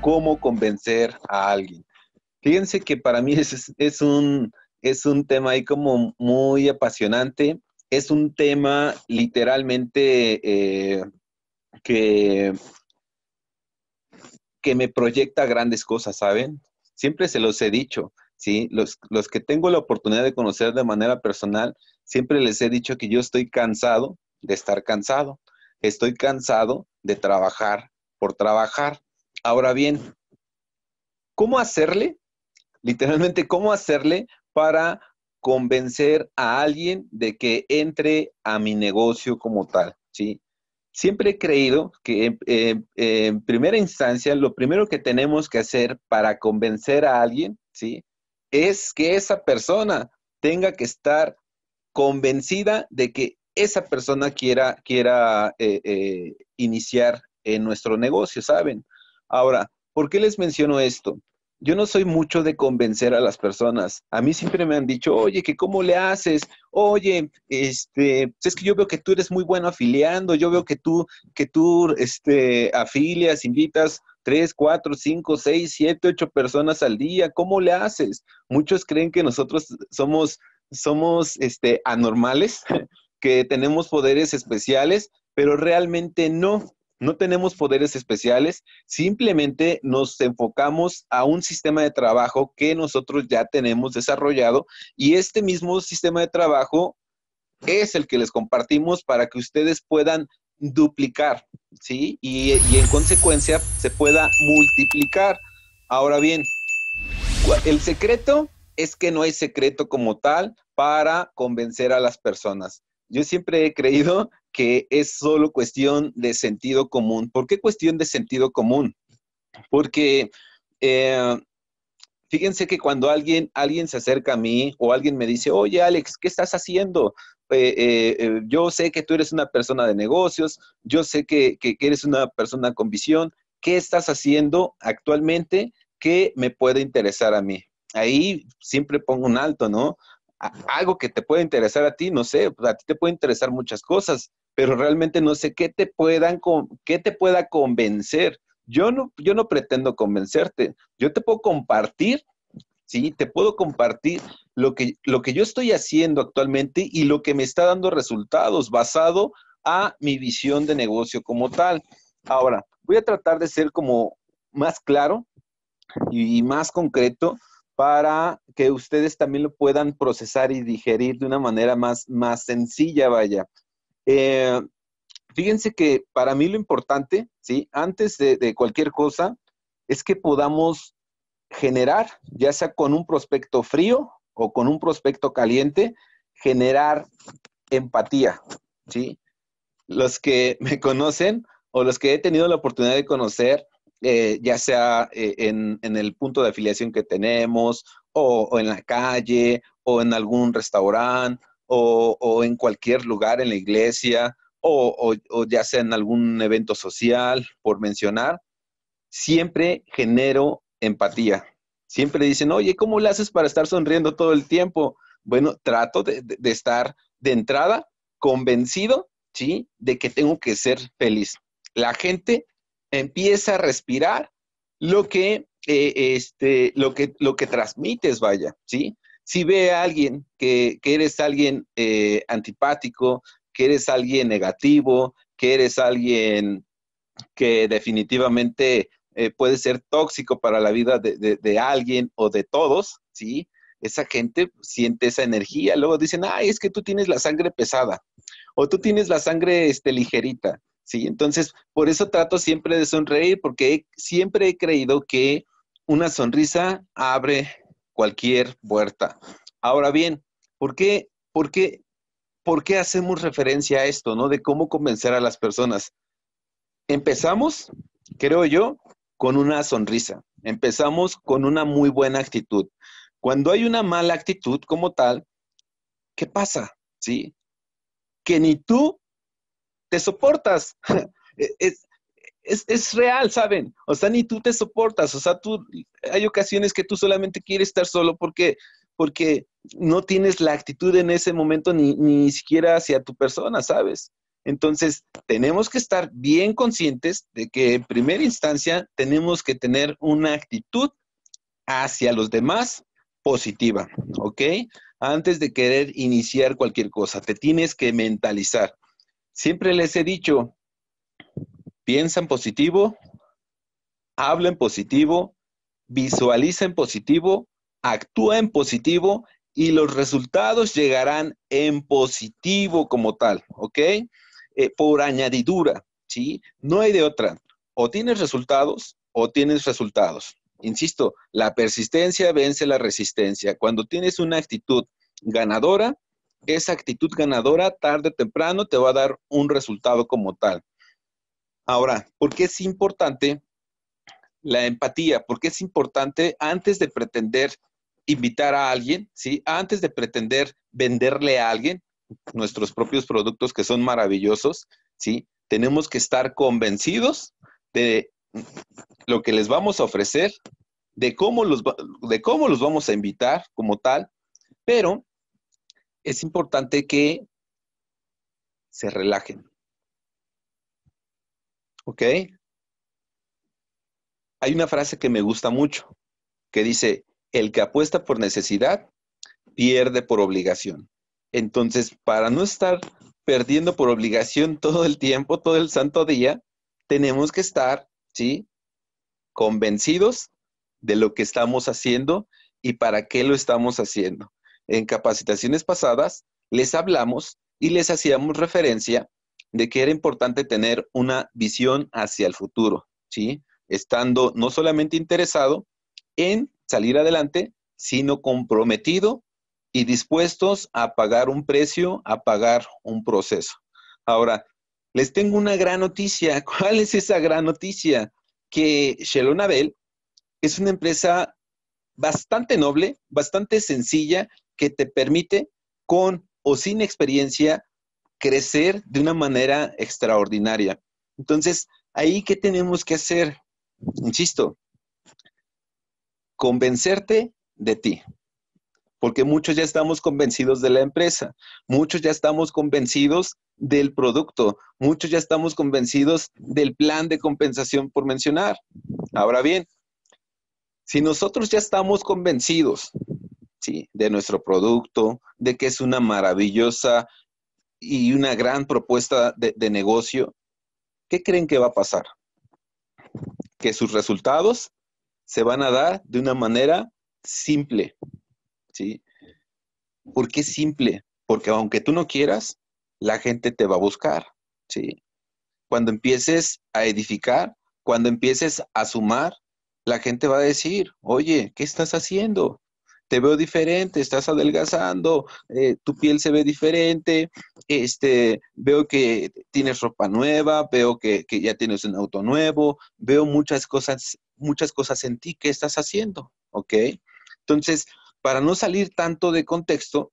cómo convencer a alguien. Fíjense que para mí es, un, es un tema ahí como muy apasionante. Es un tema literalmente eh, que, me proyecta grandes cosas, ¿saben? Siempre se los he dicho, ¿sí? Los, los que tengo la oportunidad de conocer de manera personal, siempre les he dicho que yo estoy cansado de estar cansado. Estoy cansado de trabajar por trabajar. Ahora bien, ¿cómo hacerle? Literalmente, ¿cómo hacerle para convencer a alguien de que entre a mi negocio como tal? ¿Sí? Siempre he creído que eh, eh, en primera instancia lo primero que tenemos que hacer para convencer a alguien, ¿sí? Es que esa persona tenga que estar convencida de que esa persona quiera, quiera eh, iniciar en nuestro negocio, ¿saben? Ahora, ¿por qué les menciono esto? Yo no soy mucho de convencer a las personas. A mí siempre me han dicho, oye, que cómo le haces, oye, este, pues es que yo veo que tú eres muy bueno afiliando, yo veo que tú, que tú, este, afilias, invitas tres, cuatro, cinco, seis, siete, ocho personas al día, ¿cómo le haces? Muchos creen que nosotros somos, somos, este, anormales, que tenemos poderes especiales, pero realmente no. No tenemos poderes especiales, simplemente nos enfocamos a un sistema de trabajo que nosotros ya tenemos desarrollado y este mismo sistema de trabajo es el que les compartimos para que ustedes puedan duplicar, ¿sí? Y, en consecuencia se pueda multiplicar. Ahora bien, el secreto es que no hay secreto como tal para convencer a las personas. Yo siempre he creído que es solo cuestión de sentido común. ¿Por qué cuestión de sentido común? Porque eh, fíjense que cuando alguien, alguien se acerca a mí o alguien me dice, oye Alex, ¿qué estás haciendo? Eh, eh, yo sé que tú eres una persona de negocios, yo sé que, que eres una persona con visión, ¿qué estás haciendo actualmente que me puede interesar a mí? Ahí siempre pongo un alto, ¿no? algo que te puede interesar a ti, no sé, pues, a ti te puede interesar muchas cosas, pero realmente no sé qué te puedan qué te pueda convencer. Yo no yo no pretendo convencerte. Yo te puedo compartir, sí, te puedo compartir lo que lo que yo estoy haciendo actualmente y lo que me está dando resultados basado a mi visión de negocio como tal. Ahora, voy a tratar de ser como más claro y más concreto para que ustedes también lo puedan procesar y digerir de una manera más, más sencilla, vaya. Eh, fíjense que para mí lo importante, ¿sí? Antes de, de cualquier cosa, es que podamos generar, ya sea con un prospecto frío o con un prospecto caliente, generar empatía, ¿sí? Los que me conocen o los que he tenido la oportunidad de conocer eh, ya sea eh, en, el punto de afiliación que tenemos, o, en la calle, o en algún restaurante, o, en cualquier lugar en la iglesia, o, ya sea en algún evento social, por mencionar, siempre genero empatía. Siempre dicen, oye, ¿cómo le haces para estar sonriendo todo el tiempo? Bueno, trato de, estar de entrada convencido, ¿sí? De que tengo que ser feliz. La gente empieza a respirar lo que, eh, este, lo que, lo que transmites, vaya, ¿sí? Si ve a alguien que, eres alguien eh, antipático, que eres alguien negativo, que eres alguien que definitivamente eh, puede ser tóxico para la vida de, alguien o de todos, ¿sí? Esa gente siente esa energía. Luego dicen, ay, es que tú tienes la sangre pesada o tú tienes la sangre este, ligerita ¿sí? Entonces, por eso trato siempre de sonreír, porque siempre he creído que una sonrisa abre cualquier puerta. Ahora bien, ¿por qué, por qué, por qué hacemos referencia a esto, ¿no? De cómo convencer a las personas. Empezamos, creo yo, con una sonrisa. Empezamos con una muy buena actitud. Cuando hay una mala actitud como tal, ¿qué pasa? ¿Sí? Que ni tú te soportas. E-, es, es, real, ¿saben? O sea, ni tú te soportas. O sea, tú, hay ocasiones que tú solamente quieres estar solo porque, porque no tienes la actitud en ese momento ni, ni siquiera hacia tu persona, ¿sabes? Entonces, tenemos que estar bien conscientes de que en primera instancia tenemos que tener una actitud hacia los demás positiva, ¿ok? Antes de querer iniciar cualquier cosa, te tienes que mentalizar. Siempre les he dicho, piensan positivo, hablen positivo, visualicen positivo, actúen positivo y los resultados llegarán en positivo como tal, ¿ok? Eh, por añadidura, ¿sí? No hay de otra. O tienes resultados o tienes resultados. Insisto, la persistencia vence la resistencia. Cuando tienes una actitud ganadora, esa actitud ganadora tarde o temprano te va a dar un resultado como tal. Ahora, ¿por qué es importante la empatía? ¿Por qué es importante antes de pretender invitar a alguien, ¿sí? antes de pretender venderle a alguien nuestros propios productos que son maravillosos, ¿sí? tenemos que estar convencidos de lo que les vamos a ofrecer, de cómo los, de cómo los vamos a invitar como tal, pero es importante que se relajen. ¿Ok? Hay una frase que me gusta mucho, que dice, el que apuesta por necesidad, pierde por obligación. Entonces, para no estar perdiendo por obligación todo el tiempo, todo el santo día, tenemos que estar, ¿sí? Convencidos de lo que estamos haciendo y para qué lo estamos haciendo en capacitaciones pasadas les hablamos y les hacíamos referencia de que era importante tener una visión hacia el futuro, ¿sí? Estando no solamente interesado en salir adelante, sino comprometido y dispuestos a pagar un precio, a pagar un proceso. Ahora, les tengo una gran noticia. ¿Cuál es esa gran noticia? Que Abel es una empresa bastante noble, bastante sencilla que te permite con o sin experiencia crecer de una manera extraordinaria. Entonces, ahí qué tenemos que hacer? Insisto, convencerte de ti, porque muchos ya estamos convencidos de la empresa, muchos ya estamos convencidos del producto, muchos ya estamos convencidos del plan de compensación por mencionar. Ahora bien, si nosotros ya estamos convencidos ¿sí? de nuestro producto, de que es una maravillosa y una gran propuesta de, negocio, ¿qué creen que va a pasar? Que sus resultados se van a dar de una manera simple. ¿sí? ¿Por qué simple? Porque aunque tú no quieras, la gente te va a buscar. ¿sí? Cuando empieces a edificar, cuando empieces a sumar, la gente va a decir, oye, ¿qué estás haciendo? te veo diferente, estás adelgazando, eh, tu piel se ve diferente, este, veo que tienes ropa nueva, veo que, ya tienes un auto nuevo, veo muchas cosas, muchas cosas en ti que estás haciendo, ¿ok? Entonces, para no salir tanto de contexto,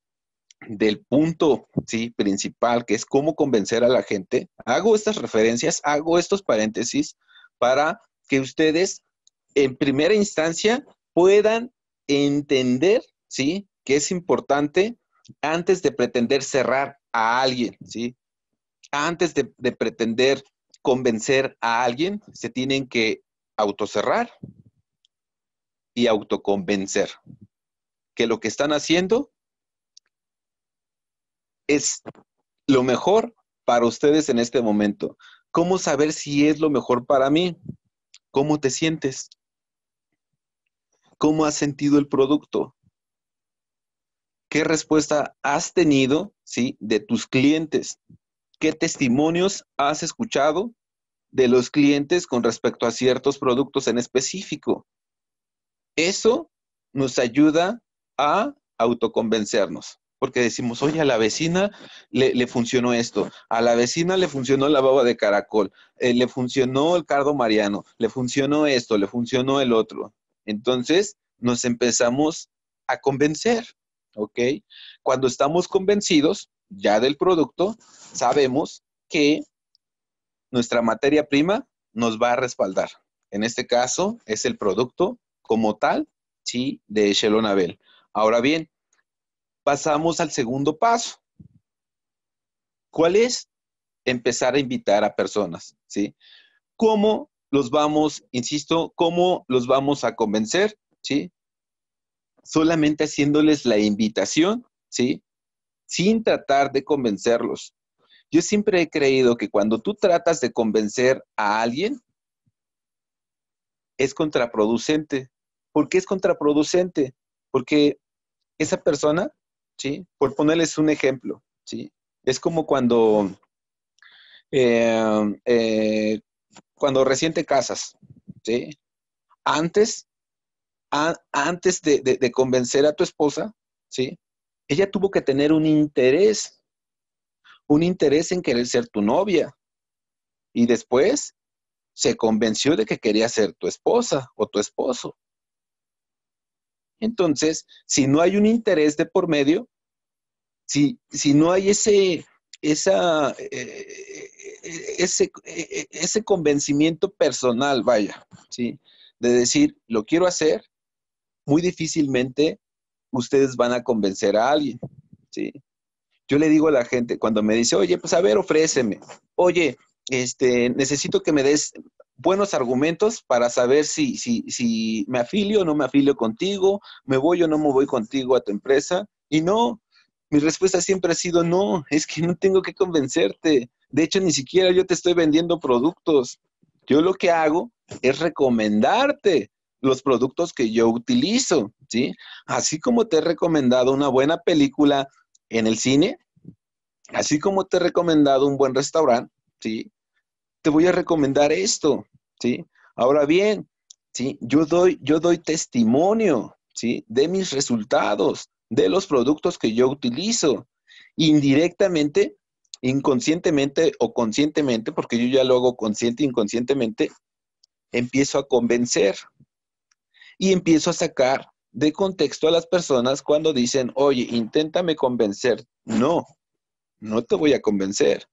del punto sí, principal, que es cómo convencer a la gente, hago estas referencias, hago estos paréntesis para que ustedes en primera instancia puedan entender, ¿sí? Que es importante antes de pretender cerrar a alguien, ¿sí? Antes de, pretender convencer a alguien, se tienen que autocerrar y autoconvencer. Que lo que están haciendo es lo mejor para ustedes en este momento. ¿Cómo saber si es lo mejor para mí? ¿Cómo te sientes? ¿Cómo has sentido el producto? ¿Qué respuesta has tenido ¿sí? de tus clientes? ¿Qué testimonios has escuchado de los clientes con respecto a ciertos productos en específico? Eso nos ayuda a autoconvencernos, porque decimos, oye, a la vecina le, funcionó esto, a la vecina le funcionó la baba de caracol, eh, le funcionó el cardo mariano, le funcionó esto, le funcionó el otro. Entonces nos empezamos a convencer, ¿ok? Cuando estamos convencidos ya del producto, sabemos que nuestra materia prima nos va a respaldar. En este caso es el producto como tal, sí, de Echelon Abel. Ahora bien, pasamos al segundo paso. ¿Cuál es? Empezar a invitar a personas, ¿sí? ¿Cómo los vamos, insisto, cómo los vamos a convencer, ¿sí? Solamente haciéndoles la invitación, ¿sí? Sin tratar de convencerlos. Yo siempre he creído que cuando tú tratas de convencer a alguien, es contraproducente. ¿Por qué es contraproducente? Porque esa persona, ¿sí? Por ponerles un ejemplo, ¿sí? Es como cuando eh, eh, cuando recién te casas, Antes, antes de, convencer a tu esposa, ¿sí? Ella tuvo que tener un interés, un interés en querer ser tu novia. Y después se convenció de que quería ser tu esposa o tu esposo. Entonces, si no hay un interés de por medio, si, si no hay ese, esa, eh, eh, eh, ese, ese convencimiento personal, vaya, ¿sí? De decir, lo quiero hacer, muy difícilmente ustedes van a convencer a alguien, ¿sí? Yo le digo a la gente cuando me dice, oye, pues a ver, ofréceme, oye, este, necesito que me des buenos argumentos para saber si, si, si me afilio o no me afilio contigo, me voy o no me voy contigo a tu empresa. Y no, mi respuesta siempre ha sido no, es que no tengo que convencerte. De hecho, ni siquiera yo te estoy vendiendo productos. Yo lo que hago es recomendarte los productos que yo utilizo, ¿sí? Así como te he recomendado una buena película en el cine, así como te he recomendado un buen restaurante, ¿sí? Te voy a recomendar esto, ¿sí? Ahora bien, ¿sí? Yo doy, yo doy testimonio, ¿sí? De mis resultados, de los productos que yo utilizo. Indirectamente, inconscientemente o conscientemente, porque yo ya lo hago consciente e inconscientemente, empiezo a convencer y empiezo a sacar de contexto a las personas cuando dicen, oye, inténtame convencer. No, no te voy a convencer,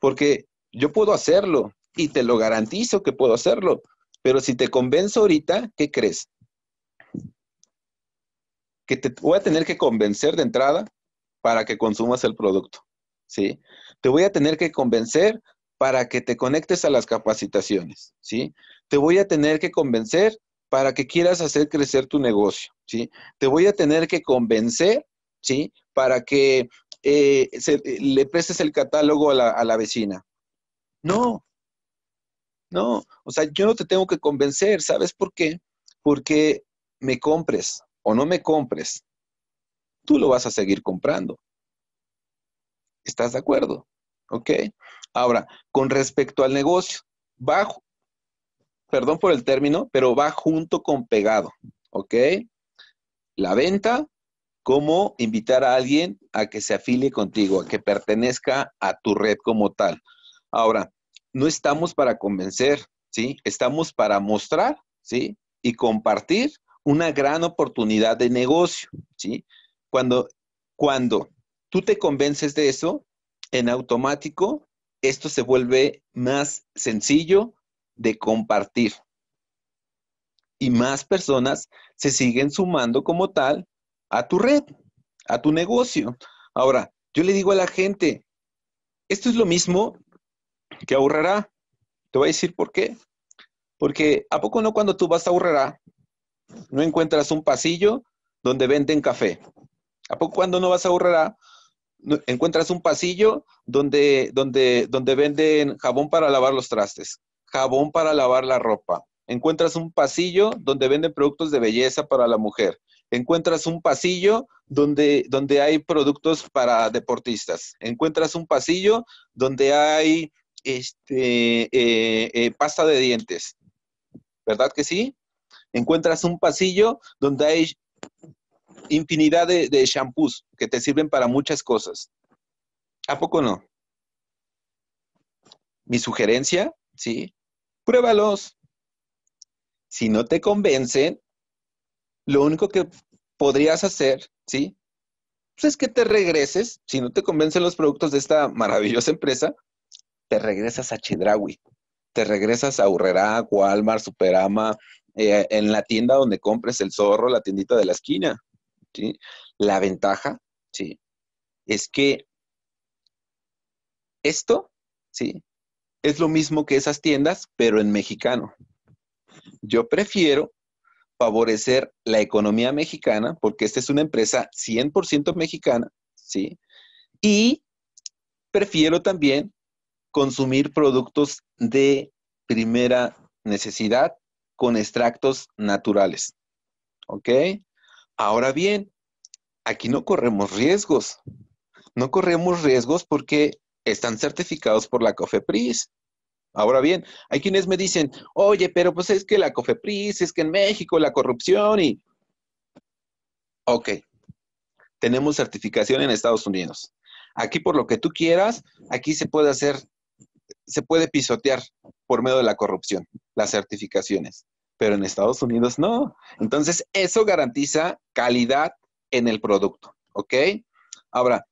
porque yo puedo hacerlo y te lo garantizo que puedo hacerlo, pero si te convenzo ahorita, ¿qué crees? que te voy a tener que convencer de entrada para que consumas el producto, ¿sí? Te voy a tener que convencer para que te conectes a las capacitaciones, ¿sí? Te voy a tener que convencer para que quieras hacer crecer tu negocio, ¿sí? Te voy a tener que convencer, ¿sí? Para que eh, le prestes el catálogo a la, a la vecina. No, no, o sea, yo no te tengo que convencer, ¿sabes por qué? Porque me compres, o no me compres, tú lo vas a seguir comprando. ¿Estás de acuerdo? ¿Ok? Ahora, con respecto al negocio, va, perdón por el término, pero va junto con pegado. ¿Ok? La venta, cómo invitar a alguien a que se afilie contigo, a que pertenezca a tu red como tal. Ahora, no estamos para convencer, ¿sí? Estamos para mostrar, ¿sí? Y compartir una gran oportunidad de negocio, ¿sí? Cuando, cuando tú te convences de eso, en automático, esto se vuelve más sencillo de compartir. Y más personas se siguen sumando como tal a tu red, a tu negocio. Ahora, yo le digo a la gente, esto es lo mismo que ahorrará. Te voy a decir por qué. Porque ¿a poco no cuando tú vas a ahorrará, no encuentras un pasillo donde venden café. ¿A poco cuando no vas a ahorrar? Encuentras un pasillo donde, donde, donde venden jabón para lavar los trastes, jabón para lavar la ropa. Encuentras un pasillo donde venden productos de belleza para la mujer. Encuentras un pasillo donde, donde hay productos para deportistas. Encuentras un pasillo donde hay este, eh, eh, pasta de dientes. ¿Verdad que sí? encuentras un pasillo donde hay infinidad de, champús shampoos que te sirven para muchas cosas. ¿A poco no? Mi sugerencia, ¿sí? Pruébalos. Si no te convencen, lo único que podrías hacer, ¿sí? Pues es que te regreses, si no te convencen los productos de esta maravillosa empresa, te regresas a Chidrawi. te regresas a Urrera, Walmart, Superama, eh, en la tienda donde compres el zorro, la tiendita de la esquina. ¿sí? La ventaja, sí, es que esto, sí, es lo mismo que esas tiendas, pero en mexicano. Yo prefiero favorecer la economía mexicana, porque esta es una empresa 100% mexicana, ¿sí? Y prefiero también consumir productos de primera necesidad con extractos naturales. ¿Ok? Ahora bien, aquí no corremos riesgos. No corremos riesgos porque están certificados por la COFEPRIS. Ahora bien, hay quienes me dicen, oye, pero pues es que la COFEPRIS, es que en México la corrupción y... Ok, tenemos certificación en Estados Unidos. Aquí por lo que tú quieras, aquí se puede hacer se puede pisotear por medio de la corrupción, las certificaciones, pero en Estados Unidos no. Entonces, eso garantiza calidad en el producto, ¿ok? Ahora,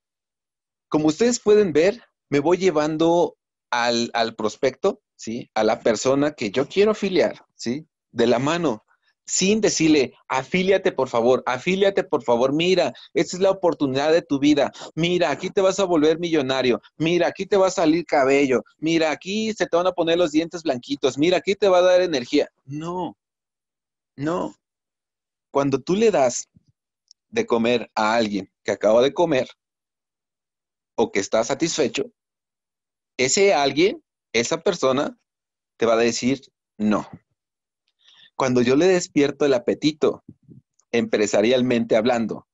como ustedes pueden ver, me voy llevando al, prospecto, ¿sí? A la persona que yo quiero afiliar, ¿sí? De la mano sin decirle, afíliate por favor, afíliate por favor, mira, esta es la oportunidad de tu vida, mira, aquí te vas a volver millonario, mira, aquí te va a salir cabello, mira, aquí se te van a poner los dientes blanquitos, mira, aquí te va a dar energía. No, no. Cuando tú le das de comer a alguien que acaba de comer o que está satisfecho, ese alguien, esa persona, te va a decir no. Cuando yo le despierto el apetito, empresarialmente hablando,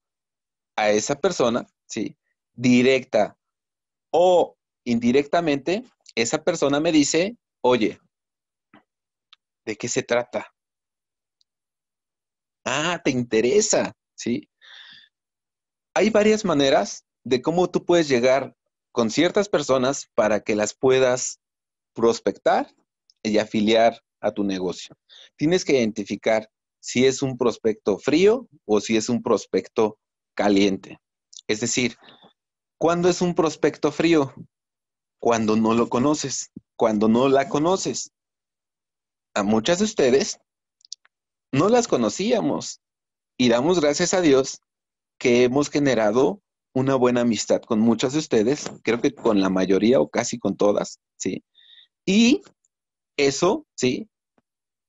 a esa persona, ¿sí? Directa o indirectamente, esa persona me dice, oye, ¿de qué se trata? Ah, te interesa, ¿sí? Hay varias maneras de cómo tú puedes llegar con ciertas personas para que las puedas prospectar y afiliar a tu negocio. Tienes que identificar si es un prospecto frío o si es un prospecto caliente. Es decir, ¿cuándo es un prospecto frío? Cuando no lo conoces, cuando no la conoces. A muchas de ustedes no las conocíamos y damos gracias a Dios que hemos generado una buena amistad con muchas de ustedes, creo que con la mayoría o casi con todas, ¿sí? Y eso, ¿sí?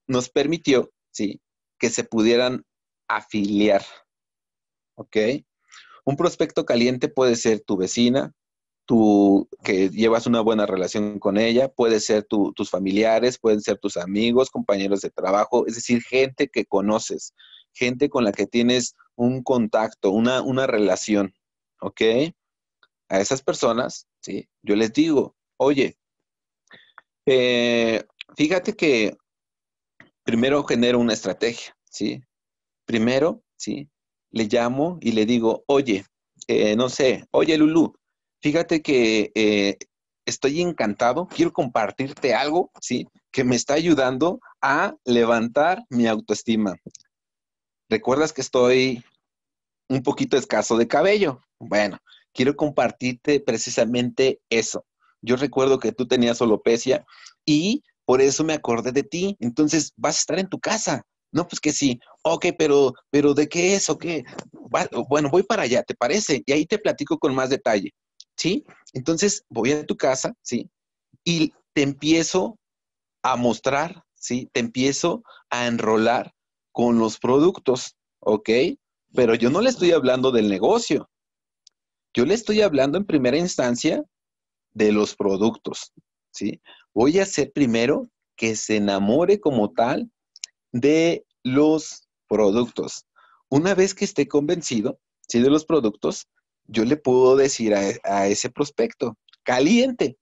nos permitió, ¿sí? Que se pudieran afiliar, ¿ok? Un prospecto caliente puede ser tu vecina, tú que llevas una buena relación con ella, puede ser tus familiares, pueden ser tus amigos, compañeros de trabajo, es decir, gente que conoces, gente con la que tienes un contacto, una, una relación, ¿ok? A esas personas, ¿sí? Yo les digo, oye, eh, fíjate que primero genero una estrategia, ¿sí? Primero, ¿sí? Le llamo y le digo, oye, eh, no sé, oye Lulu, fíjate que eh, estoy encantado, quiero compartirte algo, ¿sí? Que me está ayudando a levantar mi autoestima. ¿Recuerdas que estoy un poquito escaso de cabello? Bueno, quiero compartirte precisamente eso. Yo recuerdo que tú tenías alopecia y por eso me acordé de ti, entonces vas a estar en tu casa. No, pues que sí, ok, pero, pero ¿de qué es o qué? bueno, voy para allá, ¿te parece? Y ahí te platico con más detalle, ¿sí? Entonces voy a tu casa, ¿sí? Y te empiezo a mostrar, ¿sí? Te empiezo a enrolar con los productos, ¿ok? Pero yo no le estoy hablando del negocio. Yo le estoy hablando en primera instancia de los productos, ¿sí? voy a hacer primero que se enamore como tal de los productos. Una vez que esté convencido, ¿sí, de los productos, yo le puedo decir a, e, ese prospecto, caliente,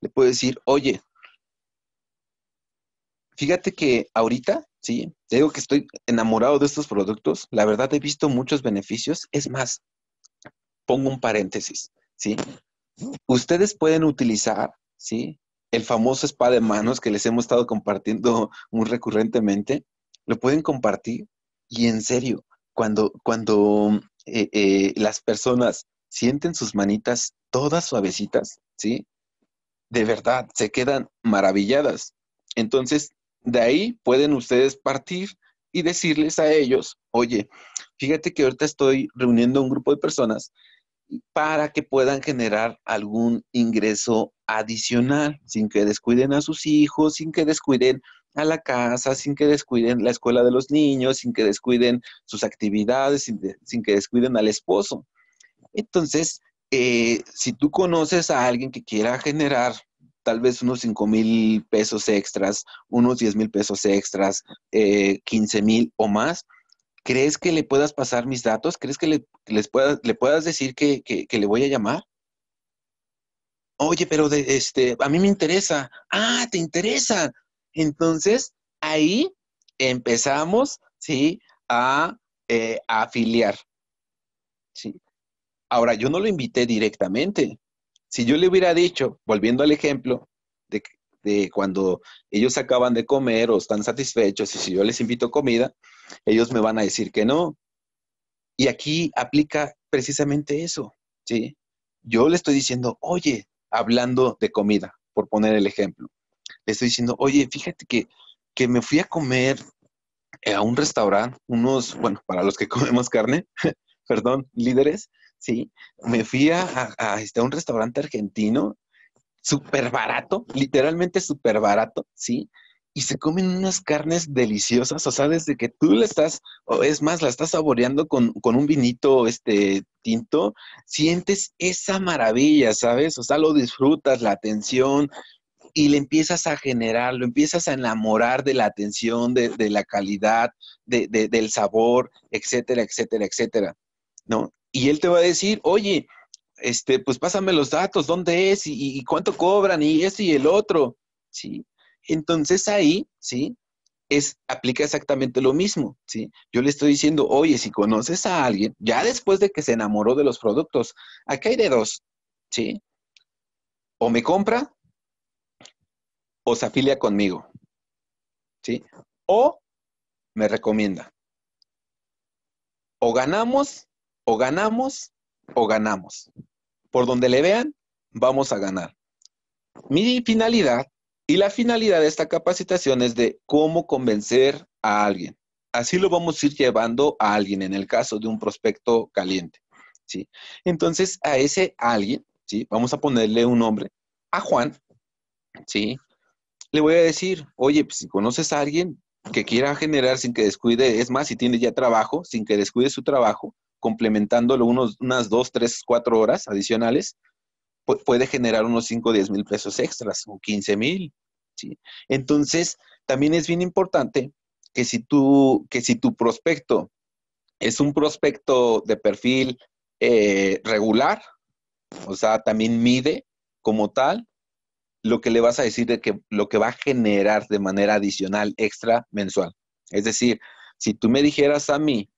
le puedo decir, oye, fíjate que ahorita, sí, digo que estoy enamorado de estos productos, la verdad he visto muchos beneficios, es más, pongo un paréntesis, sí, ustedes pueden utilizar, sí, el famoso spa de manos que les hemos estado compartiendo muy recurrentemente, lo pueden compartir y en serio, cuando, cuando eh, eh, las personas sienten sus manitas todas suavecitas, ¿sí? De verdad, se quedan maravilladas. Entonces, de ahí pueden ustedes partir y decirles a ellos, oye, fíjate que ahorita estoy reuniendo a un grupo de personas para que puedan generar algún ingreso adicional, sin que descuiden a sus hijos, sin que descuiden a la casa, sin que descuiden la escuela de los niños, sin que descuiden sus actividades, sin, que descuiden al esposo. Entonces, eh, si tú conoces a alguien que quiera generar tal vez unos 5 mil pesos extras, unos 10 mil pesos extras, 15 eh, mil o más, ¿Crees que le puedas pasar mis datos? ¿Crees que le, les puedas decir que, le voy a llamar? Oye, pero este, a mí me interesa. Ah, te interesa. Entonces, ahí empezamos, ¿sí? A, eh, afiliar. Ahora, yo no lo invité directamente. Si yo le hubiera dicho, volviendo al ejemplo de, de cuando ellos acaban de comer o están satisfechos y si yo les invito comida, ellos me van a decir que no. Y aquí aplica precisamente eso, ¿sí? Yo le estoy diciendo, oye, hablando de comida, por poner el ejemplo, le estoy diciendo, oye, fíjate que, me fui a comer a un restaurante, unos, bueno, para los que comemos carne, perdón, líderes, sí, me fui a, a este, un restaurante argentino, súper barato, literalmente súper barato, sí, y se comen unas carnes deliciosas, o sea, desde que tú la estás, o es más, la estás saboreando con, un vinito este tinto, sientes esa maravilla, ¿sabes? O sea, lo disfrutas, la atención, y le empiezas a generar, lo empiezas a enamorar de la atención, de, la calidad, del sabor, etcétera, etcétera, etcétera, ¿no? Y él te va a decir, oye, este, pues pásame los datos, ¿dónde es? ¿Y, cuánto cobran? Y esto y el otro, ¿sí? Entonces ahí, ¿sí? Es, aplica exactamente lo mismo, ¿sí? Yo le estoy diciendo, oye, si conoces a alguien, ya después de que se enamoró de los productos, acá hay de dos, ¿sí? O me compra o se afilia conmigo, ¿sí? O me recomienda. O ganamos, o ganamos, o ganamos. Por donde le vean, vamos a ganar. Mi finalidad y la finalidad de esta capacitación es de cómo convencer a alguien. Así lo vamos a ir llevando a alguien en el caso de un prospecto caliente. ¿sí? Entonces, a ese alguien, ¿sí? vamos a ponerle un nombre, a Juan, ¿sí? le voy a decir, oye, pues, si conoces a alguien que quiera generar sin que descuide, es más, si tiene ya trabajo, sin que descuide su trabajo, complementándolo unas dos, tres, cuatro horas adicionales, puede generar unos 5 o 10 mil pesos extras o 15 mil. ¿sí? Entonces, también es bien importante que si, tú, que si tu prospecto es un prospecto de perfil eh, regular, o sea, también mide como tal lo que le vas a decir de que lo que va a generar de manera adicional extra mensual. Es decir, si tú me dijeras a mí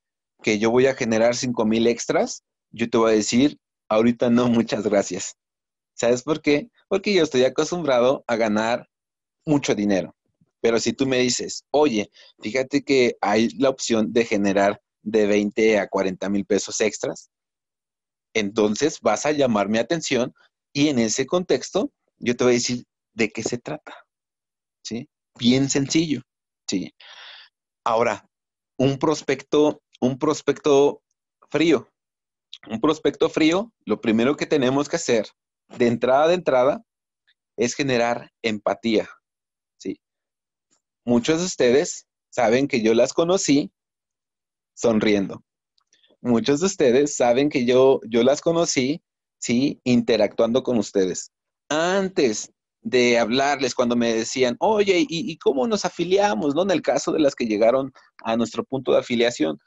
que yo voy a generar 5 mil extras, yo te voy a decir, ahorita no, muchas gracias. ¿Sabes por qué? Porque yo estoy acostumbrado a ganar mucho dinero. Pero si tú me dices, oye, fíjate que hay la opción de generar de 20 a 40 mil pesos extras, entonces vas a llamar mi atención y en ese contexto yo te voy a decir de qué se trata. ¿Sí? Bien sencillo. ¿Sí? Ahora, un prospecto, un prospecto frío. Un prospecto frío, lo primero que tenemos que hacer de entrada de entrada es generar empatía. ¿sí? Muchos de ustedes saben que yo las conocí sonriendo. Muchos de ustedes saben que yo, yo las conocí ¿sí? interactuando con ustedes. Antes de hablarles cuando me decían, oye, ¿y, ¿y, cómo nos afiliamos? ¿No? En el caso de las que llegaron a nuestro punto de afiliación.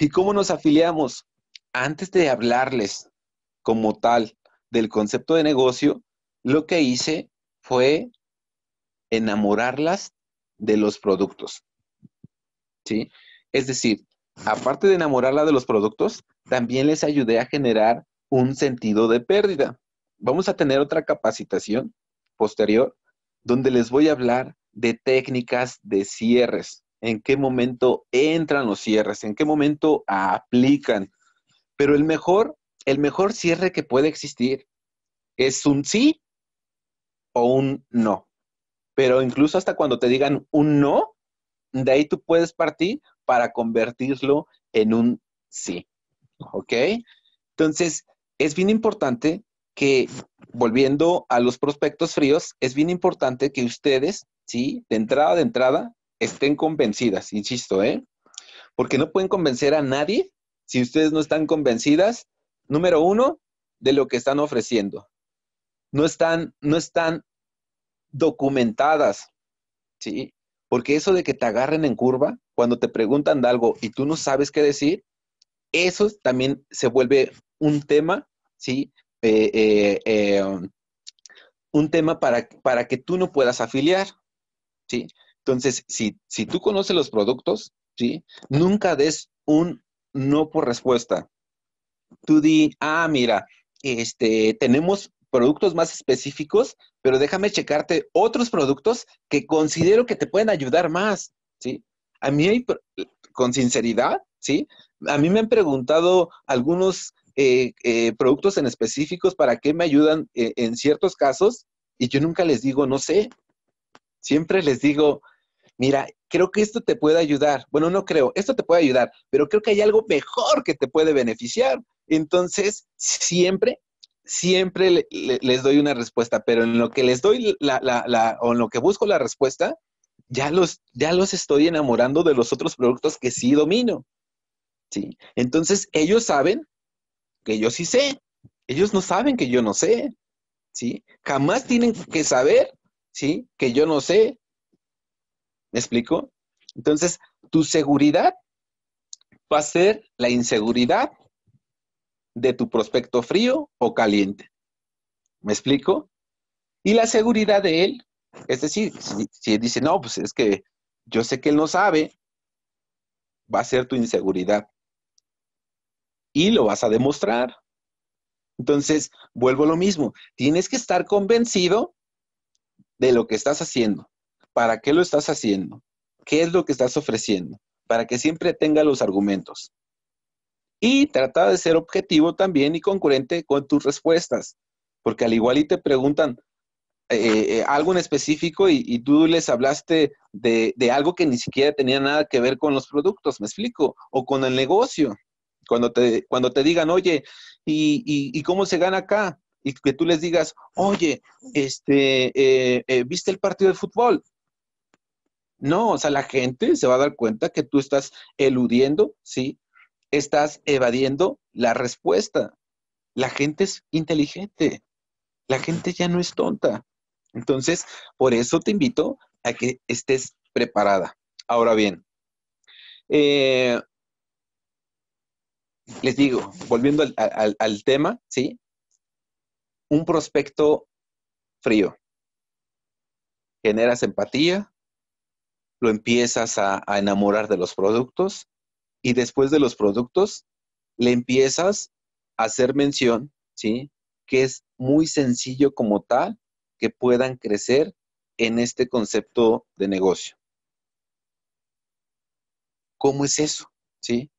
¿Y cómo nos afiliamos? Antes de hablarles como tal, del concepto de negocio, lo que hice fue enamorarlas de los productos. ¿Sí? Es decir, aparte de enamorarlas de los productos, también les ayudé a generar un sentido de pérdida. Vamos a tener otra capacitación posterior donde les voy a hablar de técnicas de cierres, en qué momento entran los cierres, en qué momento aplican. Pero el mejor el mejor cierre que puede existir es un sí o un no. Pero incluso hasta cuando te digan un no, de ahí tú puedes partir para convertirlo en un sí. ¿Ok? Entonces, es bien importante que, volviendo a los prospectos fríos, es bien importante que ustedes, ¿sí? De entrada, de entrada, estén convencidas, insisto, ¿eh? Porque no pueden convencer a nadie si ustedes no están convencidas número uno, de lo que están ofreciendo. No están, no están documentadas, ¿sí? Porque eso de que te agarren en curva, cuando te preguntan de algo y tú no sabes qué decir, eso también se vuelve un tema, ¿sí? Eh, eh, eh, un tema para, para que tú no puedas afiliar, ¿sí? Entonces, si, si tú conoces los productos, ¿sí? Nunca des un no por respuesta, tú di, ah, mira, este, tenemos productos más específicos, pero déjame checarte otros productos que considero que te pueden ayudar más, ¿sí? A mí, con sinceridad, ¿sí? A mí me han preguntado algunos eh, eh, productos en específicos para qué me ayudan eh, en ciertos casos y yo nunca les digo, no sé. Siempre les digo, mira, creo que esto te puede ayudar. Bueno, no creo, esto te puede ayudar, pero creo que hay algo mejor que te puede beneficiar. Entonces, siempre, siempre les doy una respuesta, pero en lo que les doy la, o en lo que busco la respuesta, ya los, ya los estoy enamorando de los otros productos que sí domino. ¿sí? Entonces, ellos saben que yo sí sé. Ellos no saben que yo no sé. ¿sí? Jamás tienen que saber ¿sí? que yo no sé. ¿Me explico? Entonces, tu seguridad va a ser la inseguridad de tu prospecto frío o caliente. ¿Me explico? Y la seguridad de él, es decir, si, él dice, no, pues es que yo sé que él no sabe, va a ser tu inseguridad. Y lo vas a demostrar. Entonces, vuelvo a lo mismo. Tienes que estar convencido de lo que estás haciendo. ¿Para qué lo estás haciendo? ¿Qué es lo que estás ofreciendo? Para que siempre tenga los argumentos. Y trata de ser objetivo también y concurrente con tus respuestas, porque al igual y te preguntan eh, eh, eh, algo en específico y, tú les hablaste de, algo que ni siquiera tenía nada que ver con los productos, me explico, o con el negocio. Cuando te, cuando te digan, oye, ¿y, cómo se gana acá? Y que tú les digas, oye, este, ¿viste el partido de fútbol? No, o sea, la gente se va a dar cuenta que tú estás eludiendo, ¿sí? estás evadiendo la respuesta. La gente es inteligente, la gente ya no es tonta. Entonces, por eso te invito a que estés preparada. Ahora bien, eh, les digo, volviendo al, tema, ¿sí? Un prospecto frío. Generas empatía, lo empiezas a, enamorar de los productos, y después de los productos, le empiezas a hacer mención, ¿sí? Que es muy sencillo como tal que puedan crecer en este concepto de negocio. ¿Cómo es eso? ¿Sí?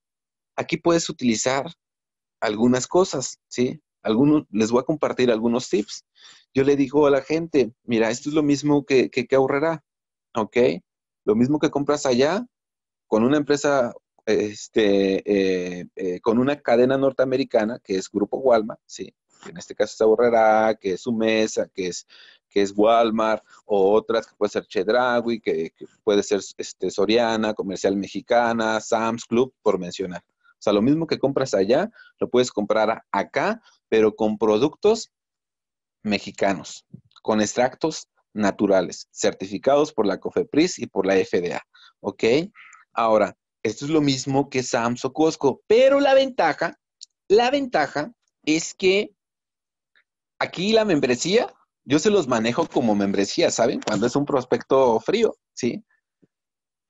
Aquí puedes utilizar algunas cosas, ¿sí? Algunos, les voy a compartir algunos tips. Yo le digo a la gente, mira, esto es lo mismo que, que, que ahorrará, ¿ok? Lo mismo que compras allá con una empresa este, eh, eh, con una cadena norteamericana que es Grupo Walmart, ¿sí? que en este caso es Aborrera, que es Sumesa, que es, que es Walmart, o otras que puede ser Chedragui, que, puede ser este, Soriana, Comercial Mexicana, Sam's Club, por mencionar. O sea, lo mismo que compras allá, lo puedes comprar acá, pero con productos mexicanos, con extractos naturales, certificados por la COFEPRIS y por la FDA. ¿Ok? Ahora, esto es lo mismo que Samsung o Costco, pero la ventaja, la ventaja es que aquí la membresía, yo se los manejo como membresía, ¿saben? Cuando es un prospecto frío, ¿sí?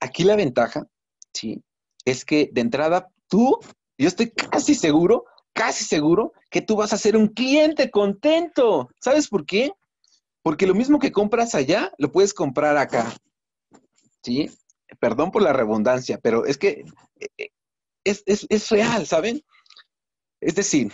Aquí la ventaja, ¿sí? Es que de entrada tú, yo estoy casi seguro, casi seguro que tú vas a ser un cliente contento. ¿Sabes por qué? Porque lo mismo que compras allá, lo puedes comprar acá. ¿Sí? perdón por la redundancia, pero es que eh, es, real, ¿saben? Es decir,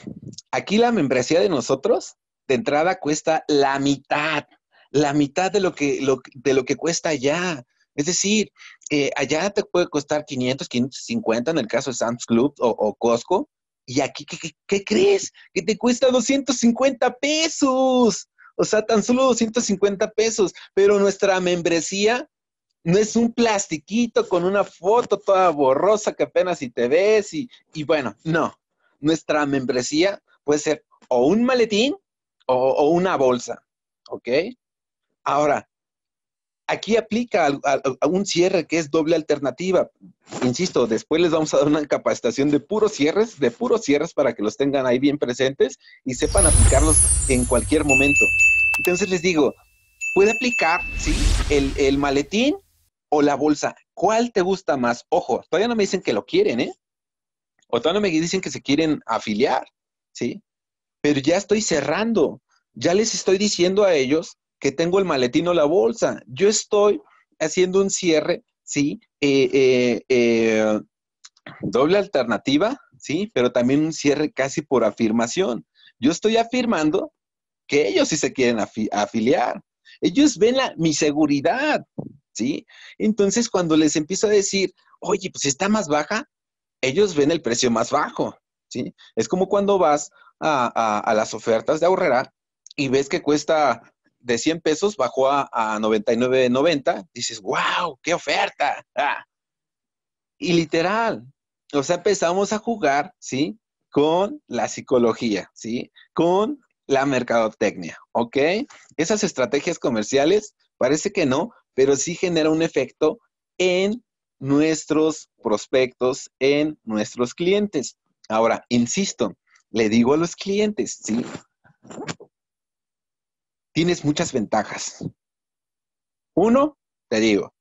aquí la membresía de nosotros de entrada cuesta la mitad, la mitad de lo que, de lo que cuesta allá. Es decir, eh, allá te puede costar 500, 550 en el caso de Sam's Club o, Costco. Y aquí, ¿qué, qué, crees? Que te cuesta 250 pesos. O sea, tan solo 250 pesos. Pero nuestra membresía no es un plastiquito con una foto toda borrosa que apenas si te ves y, bueno, no. Nuestra membresía puede ser o un maletín o, una bolsa, ¿ok? Ahora, aquí aplica a, un cierre que es doble alternativa. Insisto, después les vamos a dar una capacitación de puros cierres, de puros cierres para que los tengan ahí bien presentes y sepan aplicarlos en cualquier momento. Entonces les digo, puede aplicar, ¿sí? El, el maletín o la bolsa? ¿Cuál te gusta más? Ojo, todavía no me dicen que lo quieren, ¿eh? O todavía no me dicen que se quieren afiliar, ¿sí? Pero ya estoy cerrando, ya les estoy diciendo a ellos que tengo el maletín o la bolsa. Yo estoy haciendo un cierre, ¿sí? Eh, eh, eh, doble alternativa, ¿sí? Pero también un cierre casi por afirmación. Yo estoy afirmando que ellos sí se quieren afiliar. Ellos ven la, mi seguridad, ¿sí? Entonces, cuando les empiezo a decir, oye, pues está más baja, ellos ven el precio más bajo, ¿sí? Es como cuando vas a, las ofertas de ahorrera y ves que cuesta de 100 pesos, bajó a, a 99.90, dices, wow, qué oferta. Ah. Y literal, o sea, empezamos a jugar, ¿sí? Con la psicología, ¿sí? Con la mercadotecnia, ¿ok? Esas estrategias comerciales, parece que no, pero sí genera un efecto en nuestros prospectos, en nuestros clientes. Ahora, insisto, le digo a los clientes, ¿sí? Tienes muchas ventajas. Uno, te digo,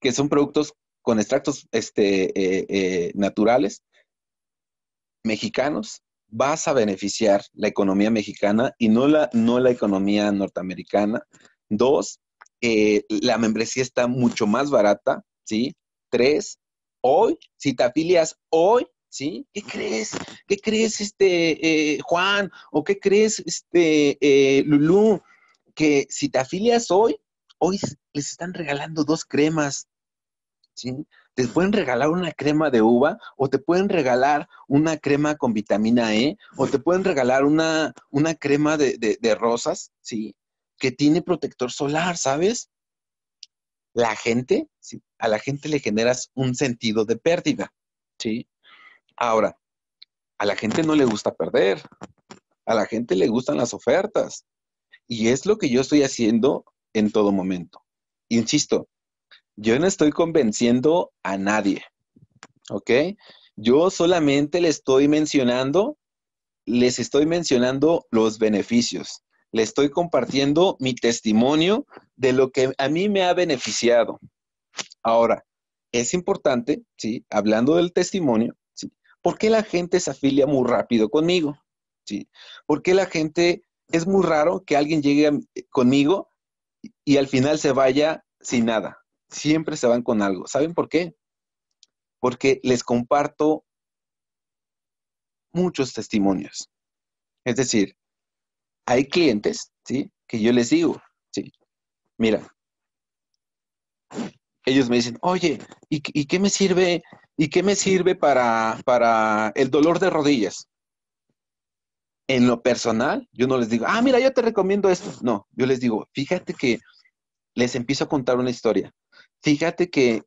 que son productos con extractos este, eh, eh, naturales mexicanos, vas a beneficiar la economía mexicana y no la, no la economía norteamericana. Dos, eh, la membresía está mucho más barata, ¿sí? Tres, hoy, si te afilias hoy, ¿sí? ¿Qué crees? ¿Qué crees, este, eh, Juan? ¿O qué crees, este, eh, Lulú? Que si te afilias hoy, hoy les están regalando dos cremas, ¿sí? Te pueden regalar una crema de uva o te pueden regalar una crema con vitamina E o te pueden regalar una, una crema de rosas, ¿sí? que tiene protector solar, ¿sabes? La gente, a la gente le generas un sentido de pérdida, ¿sí? Ahora, a la gente no le gusta perder, a la gente le gustan las ofertas y es lo que yo estoy haciendo en todo momento. Insisto, yo no estoy convenciendo a nadie, ¿ok? Yo solamente le estoy mencionando, les estoy mencionando los beneficios le estoy compartiendo mi testimonio de lo que a mí me ha beneficiado. Ahora, es importante, ¿sí? Hablando del testimonio, ¿sí? ¿Por qué la gente se afilia muy rápido conmigo? ¿Sí? ¿Por qué la gente, es muy raro que alguien llegue eh, conmigo y al final se vaya sin nada? Siempre se van con algo. ¿Saben por qué? Porque les comparto muchos testimonios. Es decir, hay clientes, ¿sí? Que yo les digo, ¿sí? Mira, ellos me dicen, oye, ¿y, qué me sirve? ¿Y qué me sirve para, para el dolor de rodillas? En lo personal, yo no les digo, ah, mira, yo te recomiendo esto. No, yo les digo, fíjate que les empiezo a contar una historia. Fíjate que,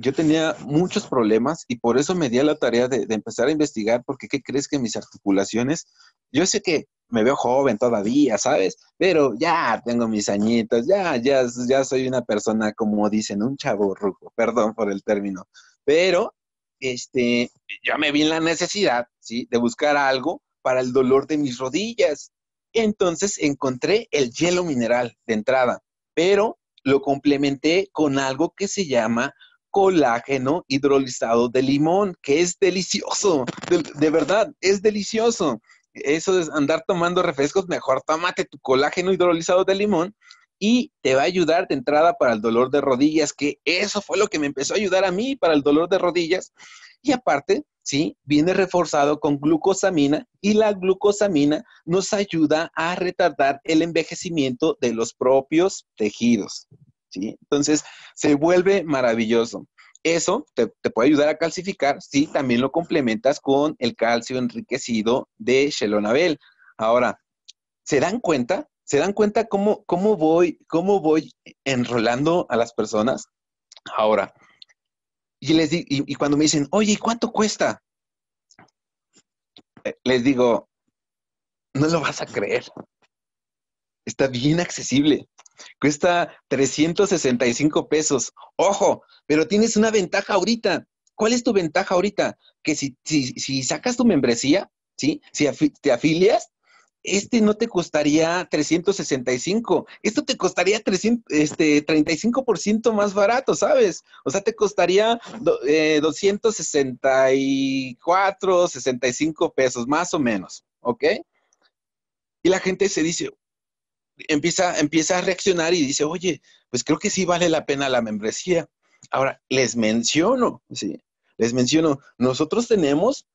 yo tenía muchos problemas y por eso me di a la tarea de, empezar a investigar, porque ¿qué crees que mis articulaciones? Yo sé que me veo joven todavía, ¿sabes? Pero ya tengo mis añitos, ya, ya, soy una persona, como dicen, un chavo rujo, perdón por el término. Pero, este, ya me vi en la necesidad, ¿sí? De buscar algo para el dolor de mis rodillas. Entonces encontré el hielo mineral de entrada, pero lo complementé con algo que se llama colágeno hidrolizado de limón, que es delicioso, de, verdad, es delicioso. Eso es andar tomando refrescos, mejor tómate tu colágeno hidrolizado de limón y te va a ayudar de entrada para el dolor de rodillas, que eso fue lo que me empezó a ayudar a mí para el dolor de rodillas. Y aparte, ¿sí? Viene reforzado con glucosamina y la glucosamina nos ayuda a retardar el envejecimiento de los propios tejidos, ¿sí? Entonces, se vuelve maravilloso. Eso te, puede ayudar a calcificar si también lo complementas con el calcio enriquecido de Shelonabel. Ahora, ¿se dan cuenta? ¿Se dan cuenta cómo, cómo, voy, cómo voy enrolando a las personas? Ahora, y, les y, cuando me dicen, oye, ¿y cuánto cuesta? Eh, les digo, no lo vas a creer. Está bien accesible. Cuesta 365 pesos. Ojo, pero tienes una ventaja ahorita. ¿Cuál es tu ventaja ahorita? Que si, si, si sacas tu membresía, ¿sí? Si te afilias, este no te costaría 365, esto te costaría este, 35% más barato, ¿sabes? O sea, te costaría 264, 65 eh, pesos, más o menos, ¿ok? Y la gente se dice, empieza, empieza a reaccionar y dice, oye, pues creo que sí vale la pena la membresía. Ahora, les menciono, sí, les menciono, nosotros tenemos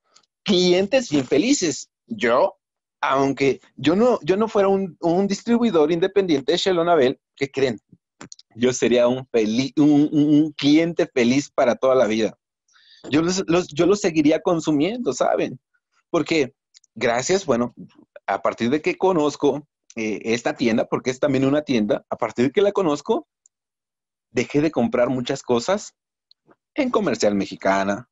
clientes infelices. Yo aunque yo no, yo no fuera un, distribuidor independiente de Shelon Abel, ¿qué creen? Yo sería un, un, cliente feliz para toda la vida. Yo los, seguiría consumiendo, ¿saben? Porque gracias, bueno, a partir de que conozco eh, esta tienda, porque es también una tienda, a partir de que la conozco, dejé de comprar muchas cosas en comercial mexicana,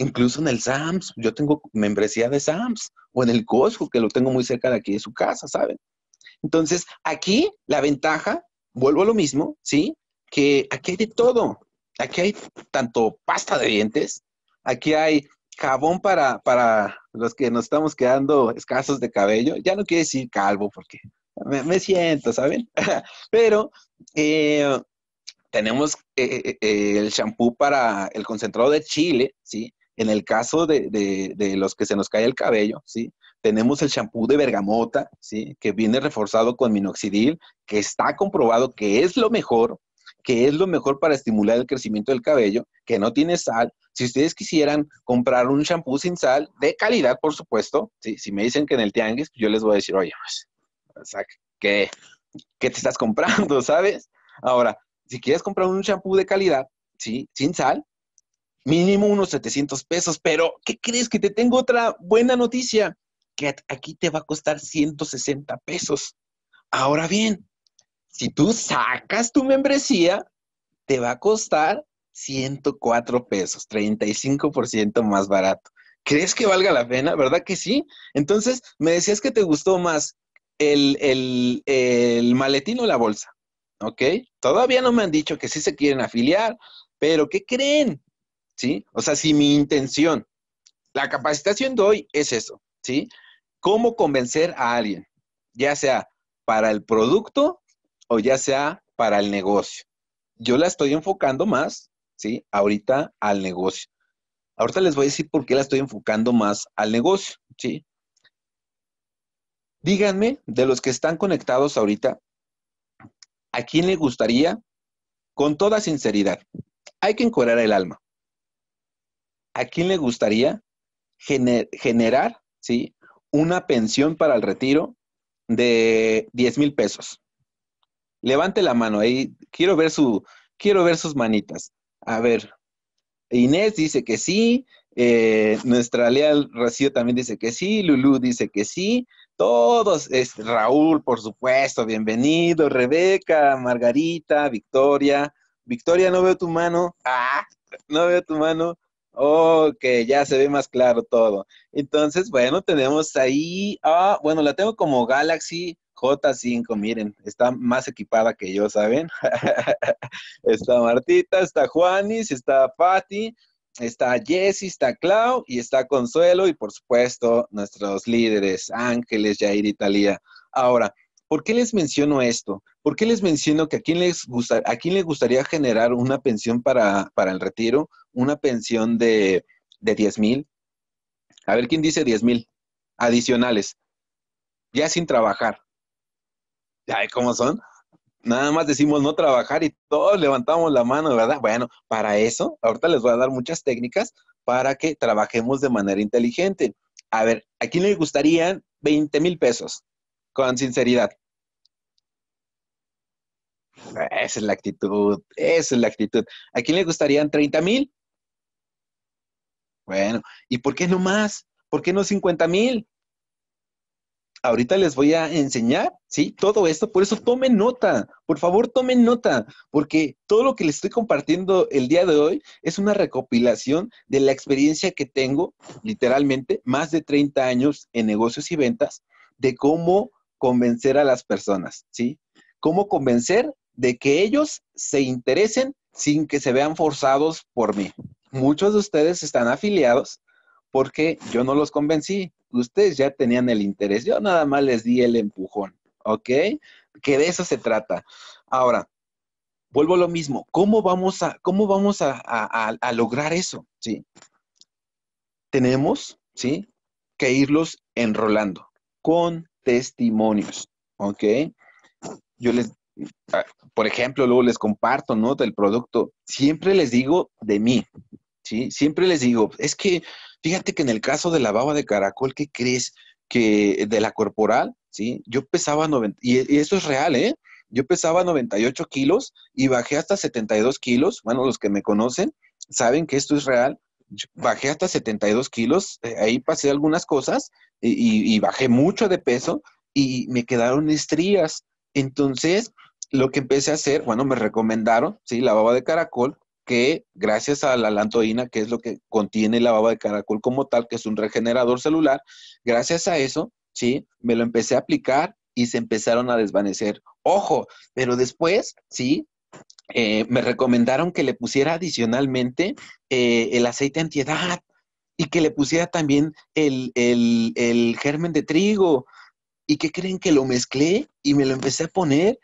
incluso en el SAMS, yo tengo membresía de SAMS o en el Costco, que lo tengo muy cerca de aquí de su casa, ¿saben? Entonces, aquí la ventaja, vuelvo a lo mismo, ¿sí? Que aquí hay de todo. Aquí hay tanto pasta de dientes, aquí hay jabón para, para los que nos estamos quedando escasos de cabello. Ya no quiere decir calvo porque me, siento, ¿saben? Pero eh, tenemos eh, eh, el shampoo para el concentrado de chile, ¿sí? En el caso de, los que se nos cae el cabello, ¿sí? Tenemos el champú de bergamota, ¿sí? Que viene reforzado con minoxidil, que está comprobado que es lo mejor, que es lo mejor para estimular el crecimiento del cabello, que no tiene sal. Si ustedes quisieran comprar un champú sin sal, de calidad, por supuesto, ¿sí? si me dicen que en el tianguis, yo les voy a decir, oye, pues, ¿qué, te estás comprando, sabes? Ahora, si quieres comprar un champú de calidad, ¿sí? Sin sal, mínimo unos 700 pesos, pero ¿qué crees? Que te tengo otra buena noticia, que aquí te va a costar 160 pesos. Ahora bien, si tú sacas tu membresía, te va a costar 104 pesos, 35% más barato. ¿Crees que valga la pena? ¿Verdad que sí? Entonces, me decías que te gustó más el, maletín o la bolsa, ¿ok? Todavía no me han dicho que sí se quieren afiliar, pero ¿qué creen? O sea, si mi intención, la capacitación de hoy es eso, ¿sí? ¿Cómo convencer a alguien? Ya sea para el producto o ya sea para el negocio. Yo la estoy enfocando más, ¿sí? Ahorita al negocio. Ahorita les voy a decir por qué la estoy enfocando más al negocio, ¿sí? Díganme, de los que están conectados ahorita, ¿a quién le gustaría, con toda sinceridad, hay que encorar el alma, ¿a quién le gustaría generar, ¿sí? Una pensión para el retiro de 10 mil pesos. Levante la mano ahí, quiero ver su, quiero ver sus manitas. A ver, Inés dice que sí, eh, nuestra leal Racío también dice que sí, Lulú dice que sí, todos, Raúl, por supuesto, bienvenido, Rebeca, Margarita, Victoria. Victoria, no veo tu mano. Ah, no veo tu mano. Ok, ya se ve más claro todo. Entonces, bueno, tenemos ahí, ah, bueno, la tengo como Galaxy J5, miren, está más equipada que yo, ¿saben? está Martita, está Juanis, está Patti, está Jessy, está Clau y está Consuelo y por supuesto nuestros líderes, Ángeles, Jair y Talía. Ahora, ¿por qué les menciono esto? ¿Por qué les menciono que a quién les, gusta, a quién les gustaría generar una pensión para, para el retiro? una pensión de, de 10 mil. A ver, ¿quién dice 10 mil? Adicionales. Ya sin trabajar. Ya, ¿cómo son? Nada más decimos no trabajar y todos levantamos la mano, ¿verdad? Bueno, para eso, ahorita les voy a dar muchas técnicas para que trabajemos de manera inteligente. A ver, ¿a quién le gustarían 20 mil pesos? Con sinceridad. Esa es la actitud, esa es la actitud. ¿A quién le gustarían 30 mil? Bueno, ¿y por qué no más? ¿Por qué no 50 mil? Ahorita les voy a enseñar, ¿sí? Todo esto, por eso tomen nota, por favor tomen nota, porque todo lo que les estoy compartiendo el día de hoy es una recopilación de la experiencia que tengo, literalmente, más de 30 años en negocios y ventas, de cómo convencer a las personas, ¿sí? Cómo convencer de que ellos se interesen sin que se vean forzados por mí, muchos de ustedes están afiliados porque yo no los convencí. Ustedes ya tenían el interés. Yo nada más les di el empujón, ¿ok? Que de eso se trata. Ahora, vuelvo a lo mismo. ¿Cómo vamos a, cómo vamos a, lograr eso? ¿Sí? Tenemos, ¿sí? Que irlos enrolando con testimonios, ¿ok? Yo les, ah, por ejemplo, luego les comparto, ¿no? Del producto. Siempre les digo de mí, Siempre les digo, es que fíjate que en el caso de la baba de caracol, ¿qué crees? Que de la corporal, ¿sí? Yo pesaba y, es real, ¿eh? Yo pesaba 98 kilos y bajé hasta 72 kilos. Bueno, los que me conocen saben que esto es real. bajé hasta 72 kilos, eh, ahí pasé algunas cosas y, bajé mucho de peso y me quedaron estrías. Entonces, lo que empecé a hacer, bueno, me recomendaron, la baba de caracol, que gracias a la lantoína, que es lo que contiene la baba de caracol como tal, que es un regenerador celular, gracias a eso, sí, me lo empecé a aplicar y se empezaron a desvanecer. Ojo, pero después, sí, eh, me recomendaron que le pusiera adicionalmente eh, el aceite antiedad y que le pusiera también el, el, el germen de trigo. ¿Y qué creen que lo mezclé y me lo empecé a poner?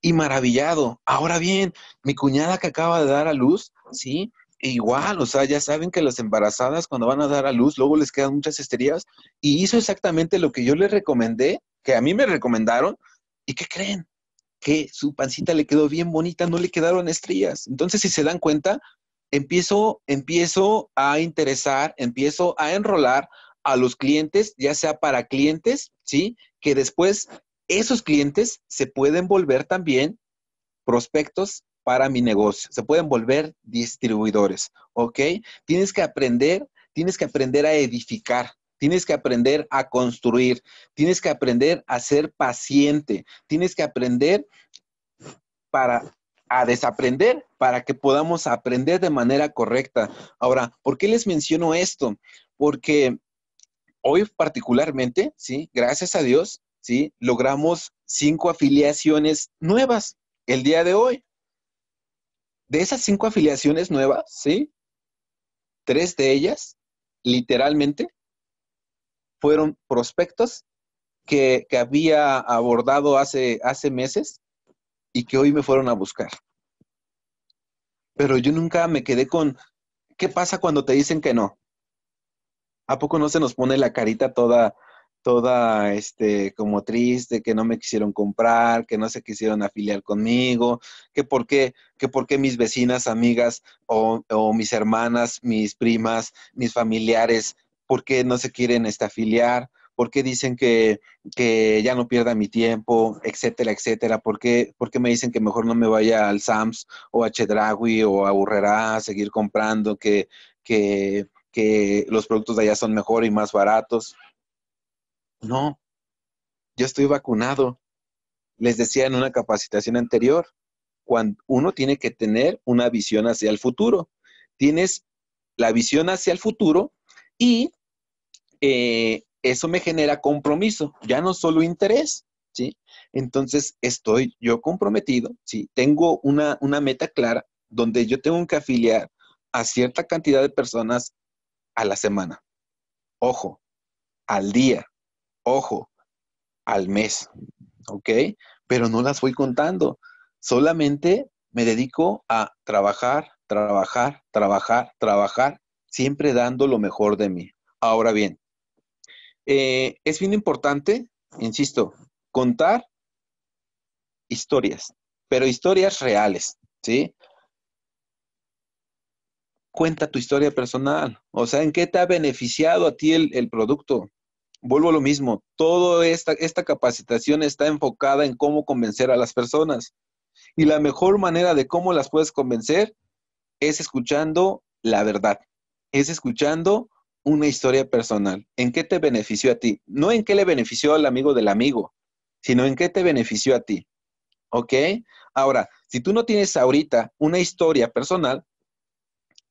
y maravillado. Ahora bien, mi cuñada que acaba de dar a luz, ¿sí? E igual, o sea, ya saben que las embarazadas cuando van a dar a luz, luego les quedan muchas estrellas. y hizo exactamente lo que yo les recomendé, que a mí me recomendaron, y ¿qué creen? Que su pancita le quedó bien bonita, no le quedaron estrellas. Entonces, si se dan cuenta, empiezo, empiezo a interesar, empiezo a enrolar a los clientes, ya sea para clientes, ¿sí? Que después esos clientes se pueden volver también prospectos para mi negocio, se pueden volver distribuidores, ¿ok? Tienes que aprender, tienes que aprender a edificar, tienes que aprender a construir, tienes que aprender a ser paciente, tienes que aprender para a desaprender para que podamos aprender de manera correcta. Ahora, ¿por qué les menciono esto? Porque hoy particularmente, sí, gracias a Dios, Logramos cinco afiliaciones nuevas el día de hoy. De esas cinco afiliaciones nuevas, ¿sí? Tres de ellas, literalmente, fueron prospectos que, había abordado hace, hace meses y que hoy me fueron a buscar. Pero yo nunca me quedé con, ¿qué pasa cuando te dicen que no? ¿A poco no se nos pone la carita toda, toda este como triste, que no me quisieron comprar, que no se quisieron afiliar conmigo, que por qué, que por qué mis vecinas, amigas o, o mis hermanas, mis primas, mis familiares, por qué no se quieren este, afiliar, por qué dicen que, ya no pierda mi tiempo, etcétera, etcétera, por qué, me dicen que mejor no me vaya al Sams o a Chedragui o a Urrera a seguir comprando, que, que, que los productos de allá son mejor y más baratos. No, yo estoy vacunado. Les decía en una capacitación anterior, cuando uno tiene que tener una visión hacia el futuro. Tienes la visión hacia el futuro y eh, eso me genera compromiso, ya no solo interés, ¿sí? Entonces estoy yo comprometido, ¿sí? Tengo una meta clara donde yo tengo que afiliar a cierta cantidad de personas a la semana. Ojo, al día, ojo, al mes, ¿ok? Pero no las voy contando. Solamente me dedico a trabajar, trabajar, trabajar, trabajar, siempre dando lo mejor de mí. Ahora bien, eh, es bien importante, insisto, contar historias, pero historias reales, ¿sí? Cuenta tu historia personal, o sea, ¿en qué te ha beneficiado a ti el, el producto? vuelvo a lo mismo, toda esta, esta capacitación está enfocada en cómo convencer a las personas. Y la mejor manera de cómo las puedes convencer es escuchando la verdad, es escuchando una historia personal. ¿En qué te benefició a ti? No en qué le benefició al amigo del amigo, sino en qué te benefició a ti. ¿Ok? Ahora, si tú no tienes ahorita una historia personal,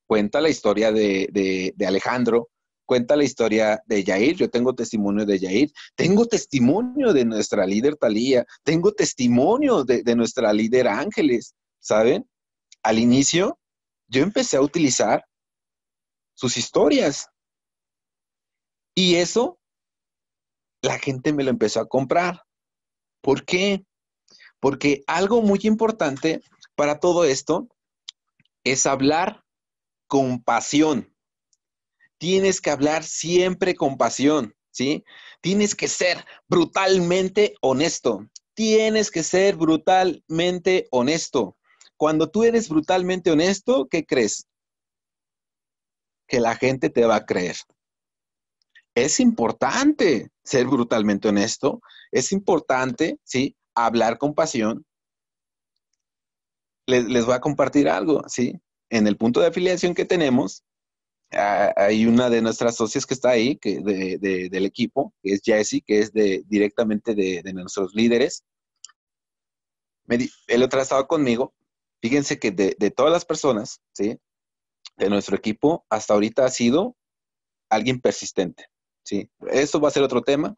cuenta la historia de, de, de Alejandro, cuenta la historia de Yair, yo tengo testimonio de Yair, tengo testimonio de nuestra líder Talía, tengo testimonio de, de nuestra líder Ángeles, ¿saben? Al inicio, yo empecé a utilizar sus historias. Y eso, la gente me lo empezó a comprar. ¿Por qué? Porque algo muy importante para todo esto es hablar con pasión tienes que hablar siempre con pasión, ¿sí? Tienes que ser brutalmente honesto. Tienes que ser brutalmente honesto. Cuando tú eres brutalmente honesto, ¿qué crees? Que la gente te va a creer. Es importante ser brutalmente honesto. Es importante, ¿sí? Hablar con pasión. Les, voy a compartir algo, ¿sí? En el punto de afiliación que tenemos, Ah, hay una de nuestras socias que está ahí, que del equipo, que es Jessie, que es directamente de, nuestros líderes. Me el otro estaba conmigo. Fíjense que de, todas las personas, ¿sí? De nuestro equipo, hasta ahorita ha sido alguien persistente, ¿sí? Eso va a ser otro tema,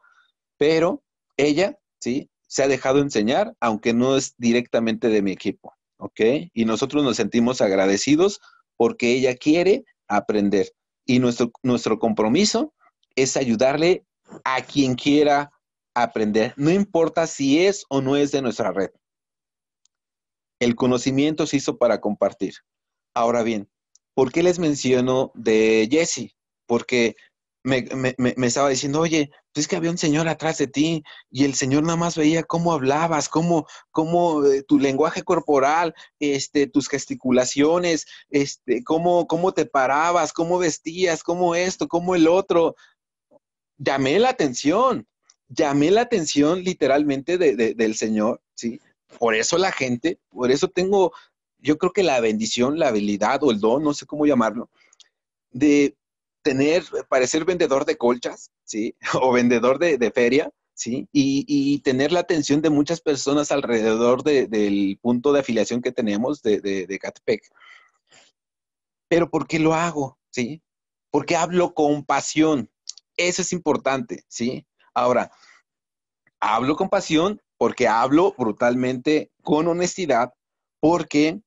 pero ella, ¿sí? Se ha dejado enseñar, aunque no es directamente de mi equipo, ¿ok? Y nosotros nos sentimos agradecidos porque ella quiere aprender. Y nuestro, nuestro compromiso es ayudarle a quien quiera aprender, no importa si es o no es de nuestra red. El conocimiento se hizo para compartir. Ahora bien, ¿por qué les menciono de Jesse? Porque me, estaba diciendo, oye, pues es que había un señor atrás de ti y el señor nada más veía cómo hablabas, cómo, cómo eh, tu lenguaje corporal, este, tus gesticulaciones, este, cómo, cómo te parabas, cómo vestías, cómo esto, cómo el otro. Llamé la atención, llamé la atención literalmente del señor, ¿sí? Por eso la gente, por eso tengo, yo creo que la bendición, la habilidad o el don, no sé cómo llamarlo, de tener, parecer vendedor de colchas, ¿sí? O vendedor de, feria, ¿sí? Y, tener la atención de muchas personas alrededor del punto de afiliación que tenemos de, de Catepec. Pero ¿por qué lo hago? ¿Sí? Porque hablo con pasión. Eso es importante, ¿sí? Ahora, hablo con pasión porque hablo brutalmente con honestidad, porque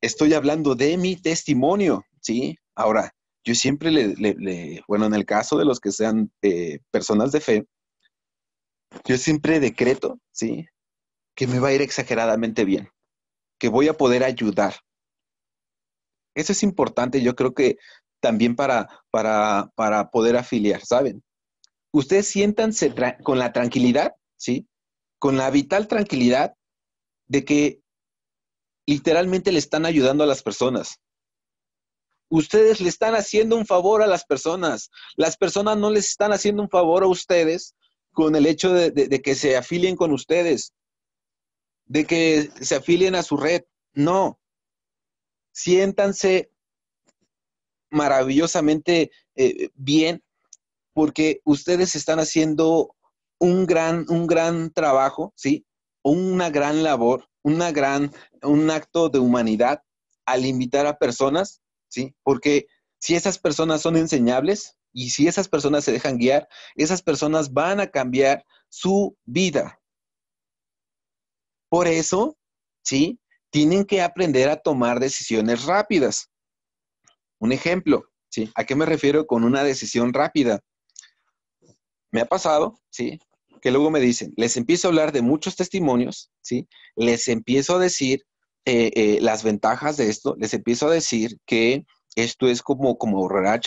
estoy hablando de mi testimonio, ¿sí? Ahora, yo siempre le, bueno, en el caso de los que sean eh, personas de fe, yo siempre decreto, ¿sí? Que me va a ir exageradamente bien, que voy a poder ayudar. Eso es importante, yo creo que también para, para, poder afiliar, ¿saben? Ustedes siéntanse con la tranquilidad, ¿sí? Con la vital tranquilidad de que literalmente le están ayudando a las personas ustedes le están haciendo un favor a las personas. Las personas no les están haciendo un favor a ustedes con el hecho de, que se afilien con ustedes, de que se afilien a su red. No. Siéntanse maravillosamente eh, bien porque ustedes están haciendo un gran, un gran trabajo, ¿sí? Una gran labor, una gran, un acto de humanidad al invitar a personas porque si esas personas son enseñables y si esas personas se dejan guiar, esas personas van a cambiar su vida. Por eso, ¿sí? Tienen que aprender a tomar decisiones rápidas. Un ejemplo, ¿sí? ¿A qué me refiero con una decisión rápida? Me ha pasado, ¿sí? Que luego me dicen, les empiezo a hablar de muchos testimonios, ¿sí? Les empiezo a decir eh, eh, las ventajas de esto, les empiezo a decir que esto es como, como ahorrar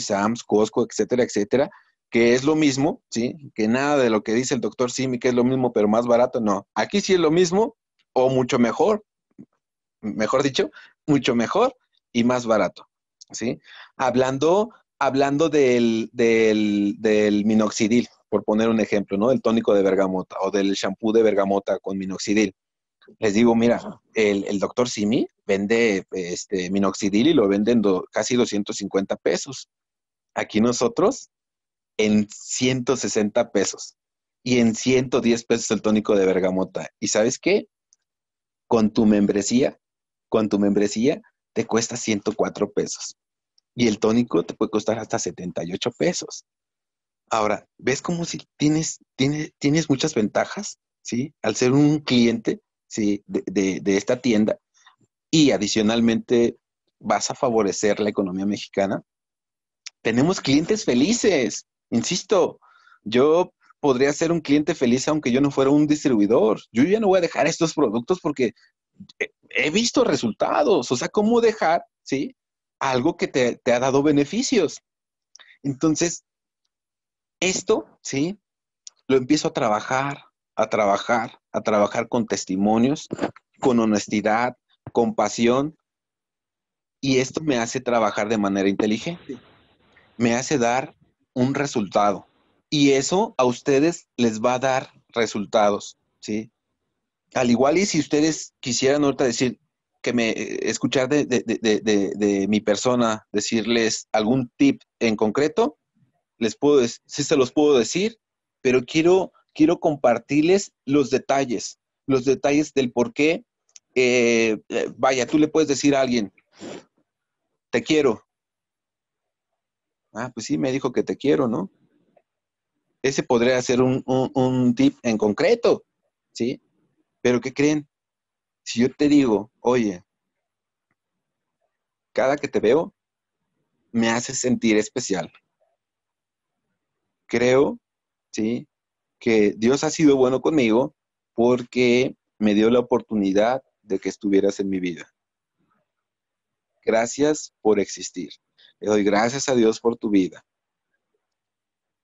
Sams, Costco, etcétera, etcétera, que es lo mismo, ¿sí? Que nada de lo que dice el doctor Simi, que es lo mismo pero más barato, no. Aquí sí es lo mismo o mucho mejor, mejor dicho, mucho mejor y más barato, ¿sí? Hablando, hablando del, del minoxidil, por poner un ejemplo, ¿no? Del tónico de bergamota o del shampoo de bergamota con minoxidil les digo, mira, el, doctor Simi vende este, minoxidil y lo venden casi 250 pesos. Aquí nosotros en 160 pesos y en 110 pesos el tónico de bergamota. ¿Y sabes qué? Con tu membresía, con tu membresía te cuesta 104 pesos y el tónico te puede costar hasta 78 pesos. Ahora, ¿ves cómo si tienes, tienes, tienes muchas ventajas? ¿Sí? Al ser un cliente, ¿sí? de, esta tienda y adicionalmente vas a favorecer la economía mexicana. Tenemos clientes felices, insisto, yo podría ser un cliente feliz aunque yo no fuera un distribuidor. Yo ya no voy a dejar estos productos porque he visto resultados, o sea, cómo dejar, ¿sí? Algo que te, te ha dado beneficios. Entonces, esto, ¿sí? Lo empiezo a trabajar, a trabajar, a trabajar con testimonios, con honestidad, con pasión. Y esto me hace trabajar de manera inteligente. Me hace dar un resultado. Y eso a ustedes les va a dar resultados, ¿sí? Al igual y si ustedes quisieran ahorita decir que me eh, escuchar de, mi persona decirles algún tip en concreto, les puedo, sí se los puedo decir, pero quiero quiero compartirles los detalles, los detalles del por qué. Eh, vaya, tú le puedes decir a alguien, te quiero. Ah, pues sí, me dijo que te quiero, ¿no? Ese podría ser un, un tip en concreto, ¿sí? Pero ¿qué creen? Si yo te digo, oye, cada que te veo, me hace sentir especial. Creo, ¿sí? que Dios ha sido bueno conmigo porque me dio la oportunidad de que estuvieras en mi vida. Gracias por existir. Le doy gracias a Dios por tu vida.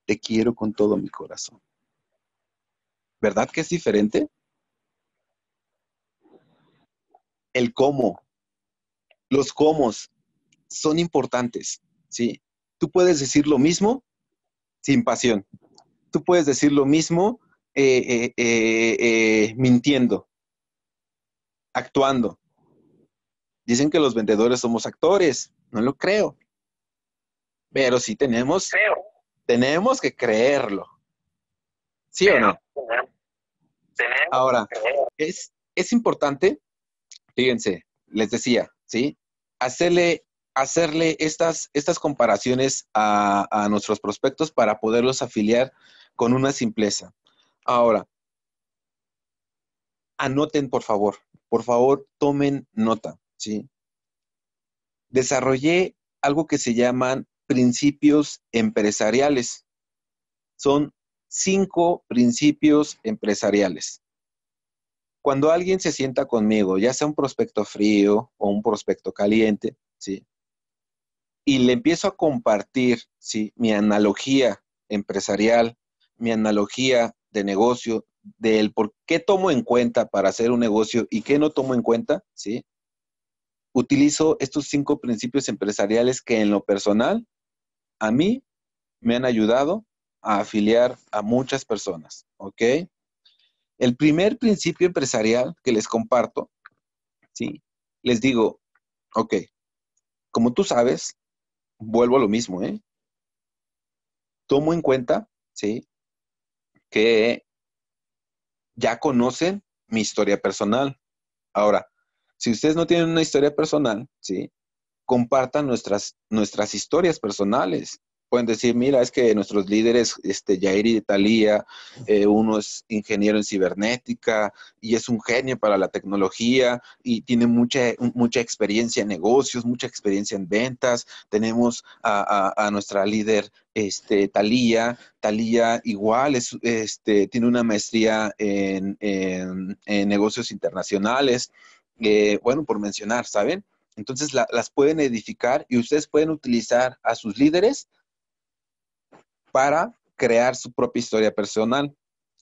Te quiero con todo mi corazón. ¿Verdad que es diferente? El cómo. Los cómo son importantes, ¿sí? Tú puedes decir lo mismo sin pasión tú puedes decir lo mismo eh, eh, eh, mintiendo, actuando. Dicen que los vendedores somos actores, no lo creo. Pero sí tenemos, tenemos que creerlo. ¿Sí o no? Ahora, es, importante, fíjense, les decía, ¿sí? Hacerle, hacerle estas, estas comparaciones a, a, nuestros prospectos para poderlos afiliar con una simpleza. Ahora, anoten, por favor, por favor, tomen nota, ¿sí? Desarrollé algo que se llaman principios empresariales. Son cinco principios empresariales. Cuando alguien se sienta conmigo, ya sea un prospecto frío o un prospecto caliente, ¿sí? Y le empiezo a compartir, ¿sí? Mi analogía empresarial, mi analogía de negocio, del por qué tomo en cuenta para hacer un negocio y qué no tomo en cuenta, ¿sí? Utilizo estos cinco principios empresariales que en lo personal a mí me han ayudado a afiliar a muchas personas, ¿ok? El primer principio empresarial que les comparto, ¿sí? Les digo, ok, como tú sabes, vuelvo a lo mismo, ¿eh? Tomo en cuenta, ¿sí? que ya conocen mi historia personal. Ahora, si ustedes no tienen una historia personal, ¿sí? Compartan nuestras, nuestras historias personales pueden decir, mira, es que nuestros líderes, este, Jair y Talía, eh, uno es ingeniero en cibernética y es un genio para la tecnología y tiene mucha, mucha experiencia en negocios, mucha experiencia en ventas. Tenemos a, nuestra líder este, Talía. Talía igual es, este, tiene una maestría en, negocios internacionales. Eh, bueno, por mencionar, ¿saben? Entonces las pueden edificar y ustedes pueden utilizar a sus líderes para crear su propia historia personal.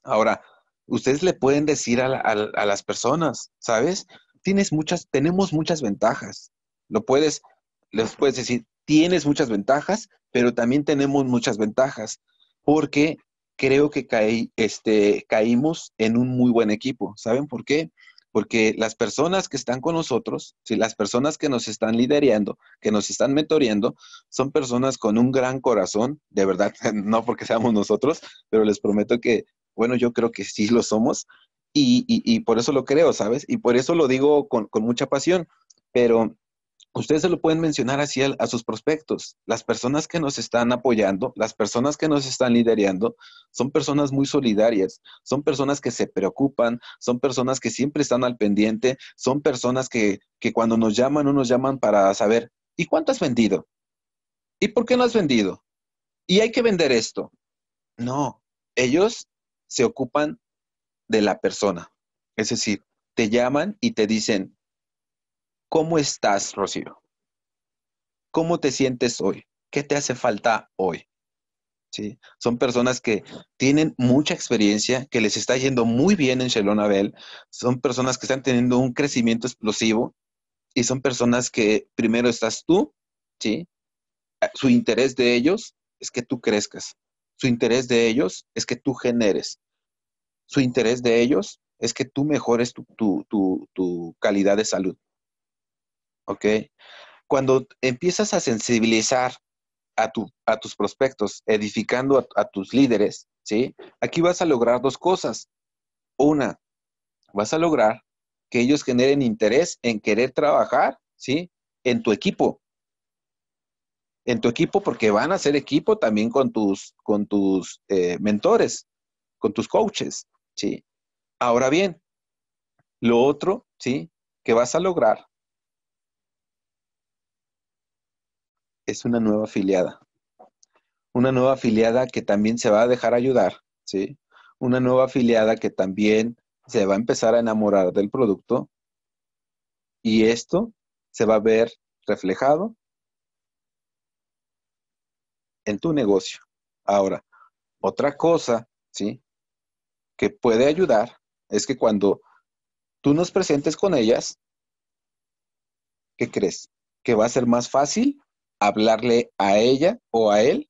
Ahora, ustedes le pueden decir a, las personas, ¿sabes? Tienes muchas, tenemos muchas ventajas. Lo puedes, les puedes decir, tienes muchas ventajas, pero también tenemos muchas ventajas, porque creo que este, caímos en un muy buen equipo. ¿Saben por qué? porque las personas que están con nosotros, si las personas que nos están liderando, que nos están mentoreando, son personas con un gran corazón, de verdad, no porque seamos nosotros, pero les prometo que, bueno, yo creo que sí lo somos y, y, y por eso lo creo, ¿sabes? Y por eso lo digo con, con mucha pasión, pero ustedes se lo pueden mencionar así a, a, sus prospectos. Las personas que nos están apoyando, las personas que nos están liderando, son personas muy solidarias, son personas que se preocupan, son personas que siempre están al pendiente, son personas que, que cuando nos llaman, no nos llaman para saber, ¿y cuánto has vendido? ¿Y por qué no has vendido? ¿Y hay que vender esto? No, ellos se ocupan de la persona. Es decir, te llaman y te dicen, ¿Cómo estás, Rocío? ¿Cómo te sientes hoy? ¿Qué te hace falta hoy? ¿Sí? Son personas que tienen mucha experiencia, que les está yendo muy bien en Shalom Abel, son personas que están teniendo un crecimiento explosivo y son personas que primero estás tú, ¿sí? Ah, su interés de ellos es que tú crezcas, su interés de ellos es que tú generes, su interés de ellos es que tú mejores tu calidad de salud. ¿ok? Cuando empiezas a sensibilizar a, tus prospectos, edificando a, tus líderes, ¿sí? Aquí vas a lograr dos cosas. Una, vas a lograr que ellos generen interés en querer trabajar, ¿sí? En tu equipo. En tu equipo porque van a ser equipo también con tus, con tus eh, mentores, con tus coaches, ¿sí? Ahora bien, lo otro, ¿sí? Que vas a lograr es una nueva afiliada. Una nueva afiliada que también se va a dejar ayudar, ¿sí? Una nueva afiliada que también se va a empezar a enamorar del producto y esto se va a ver reflejado en tu negocio. Ahora, otra cosa, ¿sí? Que puede ayudar es que cuando tú nos presentes con ellas, ¿qué crees? Que va a ser más fácil hablarle a ella o a él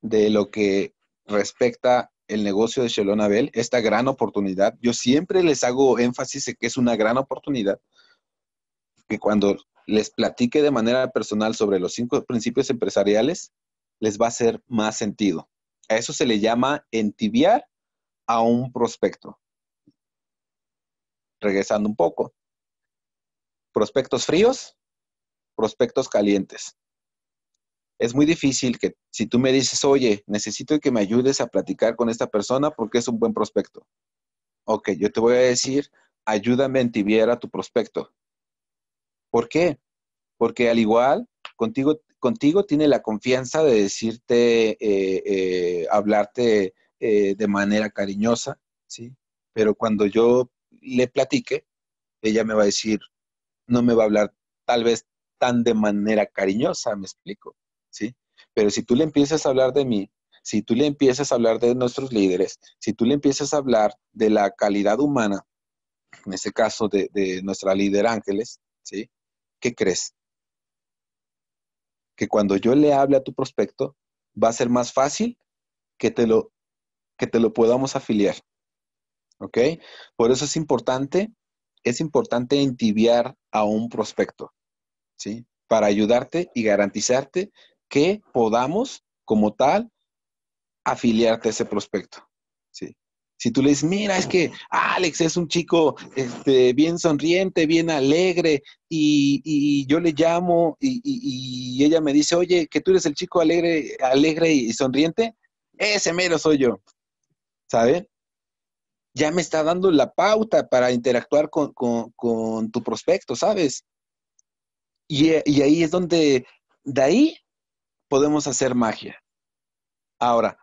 de lo que respecta el negocio de Shelon Abel, esta gran oportunidad. Yo siempre les hago énfasis en que es una gran oportunidad, que cuando les platique de manera personal sobre los cinco principios empresariales, les va a hacer más sentido. A eso se le llama entibiar a un prospecto. Regresando un poco. Prospectos fríos, prospectos calientes es muy difícil que si tú me dices, oye, necesito que me ayudes a platicar con esta persona porque es un buen prospecto. Ok, yo te voy a decir, ayúdame a entibiar a tu prospecto. ¿Por qué? Porque al igual, contigo, contigo tiene la confianza de decirte, eh, eh, hablarte eh, de manera cariñosa, ¿sí? Pero cuando yo le platique, ella me va a decir, no me va a hablar tal vez tan de manera cariñosa, me explico. ¿sí? Pero si tú le empiezas a hablar de mí, si tú le empiezas a hablar de nuestros líderes, si tú le empiezas a hablar de la calidad humana, en este caso de, nuestra líder Ángeles, ¿sí? ¿Qué crees? Que cuando yo le hable a tu prospecto, va a ser más fácil que te lo, que te lo podamos afiliar. ¿Ok? Por eso es importante, es importante entibiar a un prospecto, ¿sí? Para ayudarte y garantizarte que podamos, como tal, afiliarte a ese prospecto. ¿sí? Si tú le dices, mira, es que Alex es un chico este, bien sonriente, bien alegre, y, yo le llamo y, ella me dice, oye, que tú eres el chico alegre, alegre y sonriente, ese mero soy yo. ¿Sabes? Ya me está dando la pauta para interactuar con, con, con tu prospecto, ¿sabes? Y, ahí es donde, de ahí podemos hacer magia. Ahora,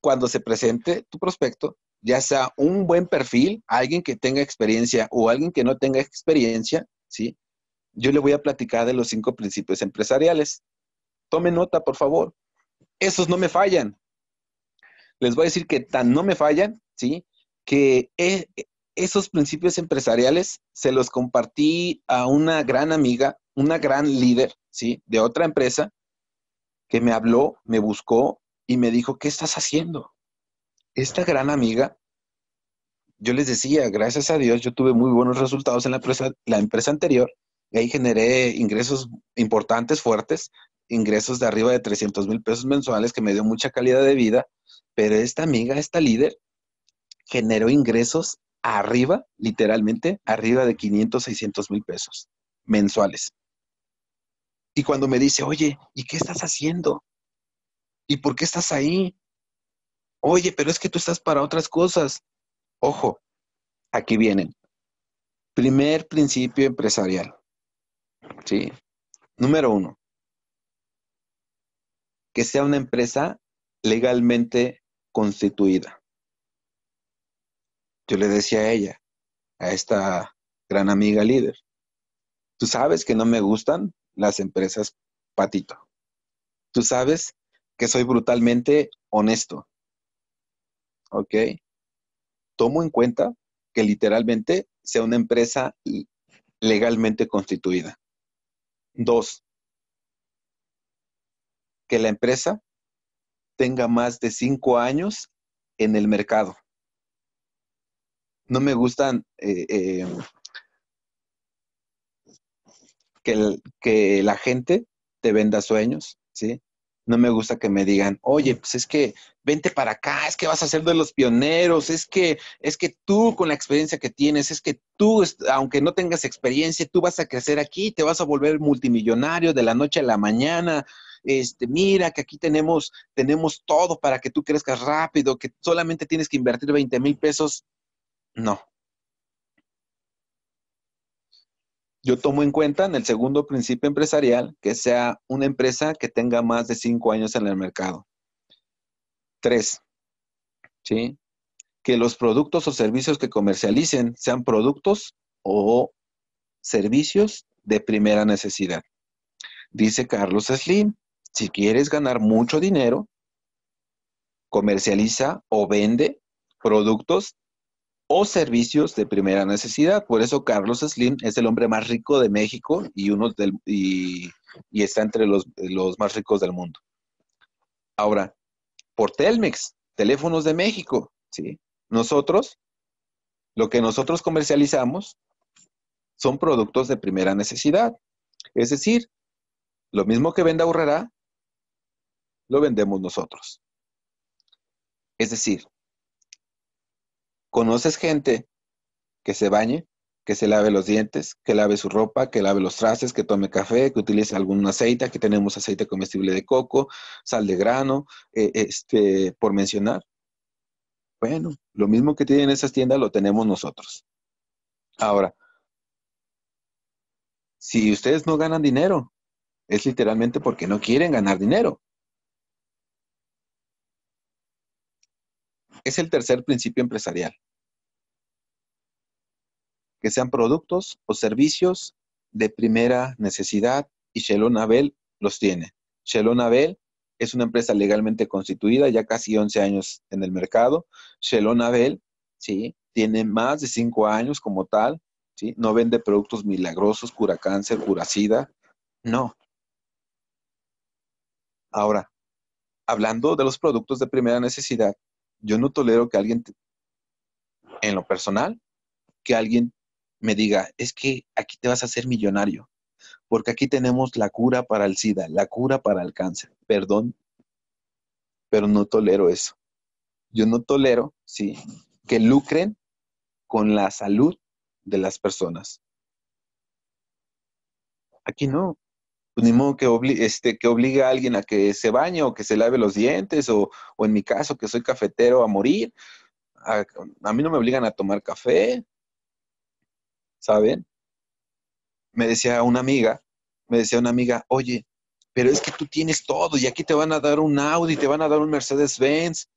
cuando se presente tu prospecto, ya sea un buen perfil, alguien que tenga experiencia o alguien que no tenga experiencia, ¿sí? Yo le voy a platicar de los cinco principios empresariales. Tome nota, por favor. Esos no me fallan. Les voy a decir que tan no me fallan, ¿sí? Que e, e, esos principios empresariales se los compartí a una gran amiga, una gran líder, ¿sí? De otra empresa, que me habló, me buscó y me dijo, ¿qué estás haciendo? Esta gran amiga, yo les decía, gracias a Dios, yo tuve muy buenos resultados en la empresa, la empresa anterior y ahí generé ingresos importantes, fuertes, ingresos de arriba de 300 mil pesos mensuales que me dio mucha calidad de vida, pero esta amiga, esta líder, generó ingresos arriba, literalmente, arriba de 500, 600 mil pesos mensuales. Y cuando me dice, oye, ¿y qué estás haciendo? ¿Y por qué estás ahí? Oye, pero es que tú estás para otras cosas. Ojo, aquí vienen. Primer principio empresarial. Sí. Número uno, que sea una empresa legalmente constituida. Yo le decía a ella, a esta gran amiga líder, tú sabes que no me gustan las empresas patito. Tú sabes que soy brutalmente honesto. ¿Ok? Tomo en cuenta que literalmente sea una empresa legalmente constituida. Dos, que la empresa tenga más de cinco años en el mercado. No me gustan eh, eh, que, la gente te venda sueños, ¿sí? No me gusta que me digan, oye, pues es que vente para acá, es que vas a ser de los pioneros, es que, es que tú con la experiencia que tienes, es que tú, aunque no tengas experiencia, tú vas a crecer aquí, te vas a volver multimillonario de la noche a la mañana. Este, mira que aquí tenemos, tenemos todo para que tú crezcas rápido, que solamente tienes que invertir 20 mil pesos. No, Yo tomo en cuenta en el segundo principio empresarial que sea una empresa que tenga más de cinco años en el mercado. Tres, que los productos o servicios que comercialicen sean productos o servicios de primera necesidad. Dice Carlos Slim, si quieres ganar mucho dinero, comercializa o vende productos o servicios de primera necesidad. Por eso Carlos Slim es el hombre más rico de México y, uno del, y, está entre los, más ricos del mundo. Ahora, por Telmex, teléfonos de México, ¿sí? Nosotros, lo que nosotros comercializamos son productos de primera necesidad. Es decir, lo mismo que venda Urrera, lo vendemos nosotros. Es decir, ¿Conoces gente que se bañe, que se lave los dientes, que lave su ropa, que lave los trastes, que tome café, que utilice algún aceite? que tenemos aceite comestible de coco, sal de grano, eh, este, por mencionar. Bueno, lo mismo que tienen esas tiendas lo tenemos nosotros. Ahora, si ustedes no ganan dinero, es literalmente porque no quieren ganar dinero. Es el tercer principio empresarial que sean productos o servicios de primera necesidad y Shelon Abel los tiene. Shelon Abel es una empresa legalmente constituida, ya casi 11 años en el mercado. Shelon Abel, ¿sí? Tiene más de 5 años como tal, ¿sí? No vende productos milagrosos, cura cáncer, cura sida, no. Ahora, hablando de los productos de primera necesidad, yo no tolero que alguien, en lo personal, que alguien me diga, es que aquí te vas a hacer millonario, porque aquí tenemos la cura para el SIDA, la cura para el cáncer. Perdón, pero no tolero eso. Yo no tolero, sí, que lucren con la salud de las personas. Aquí no. Pues ni modo que, este, que obligue a alguien a que se bañe o que se lave los dientes o, en mi caso que soy cafetero a morir. a mí no me obligan a tomar café, ¿saben? Me decía una amiga, me decía una amiga, oye, pero es que tú tienes todo y aquí te van a dar un Audi, te van a dar un Mercedes-Benz.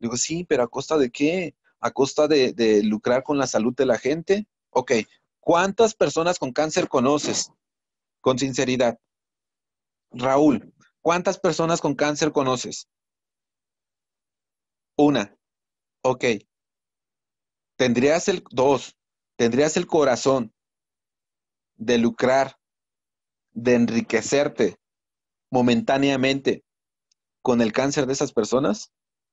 Digo, sí, pero ¿a costa de qué? ¿A costa de, de lucrar con la salud de la gente? Ok, ¿cuántas personas con cáncer conoces? Con sinceridad. Raúl, ¿cuántas personas con cáncer conoces? Una. Ok. ¿Tendrías el dos? tendrías el corazón de lucrar, de enriquecerte momentáneamente con el cáncer de esas personas?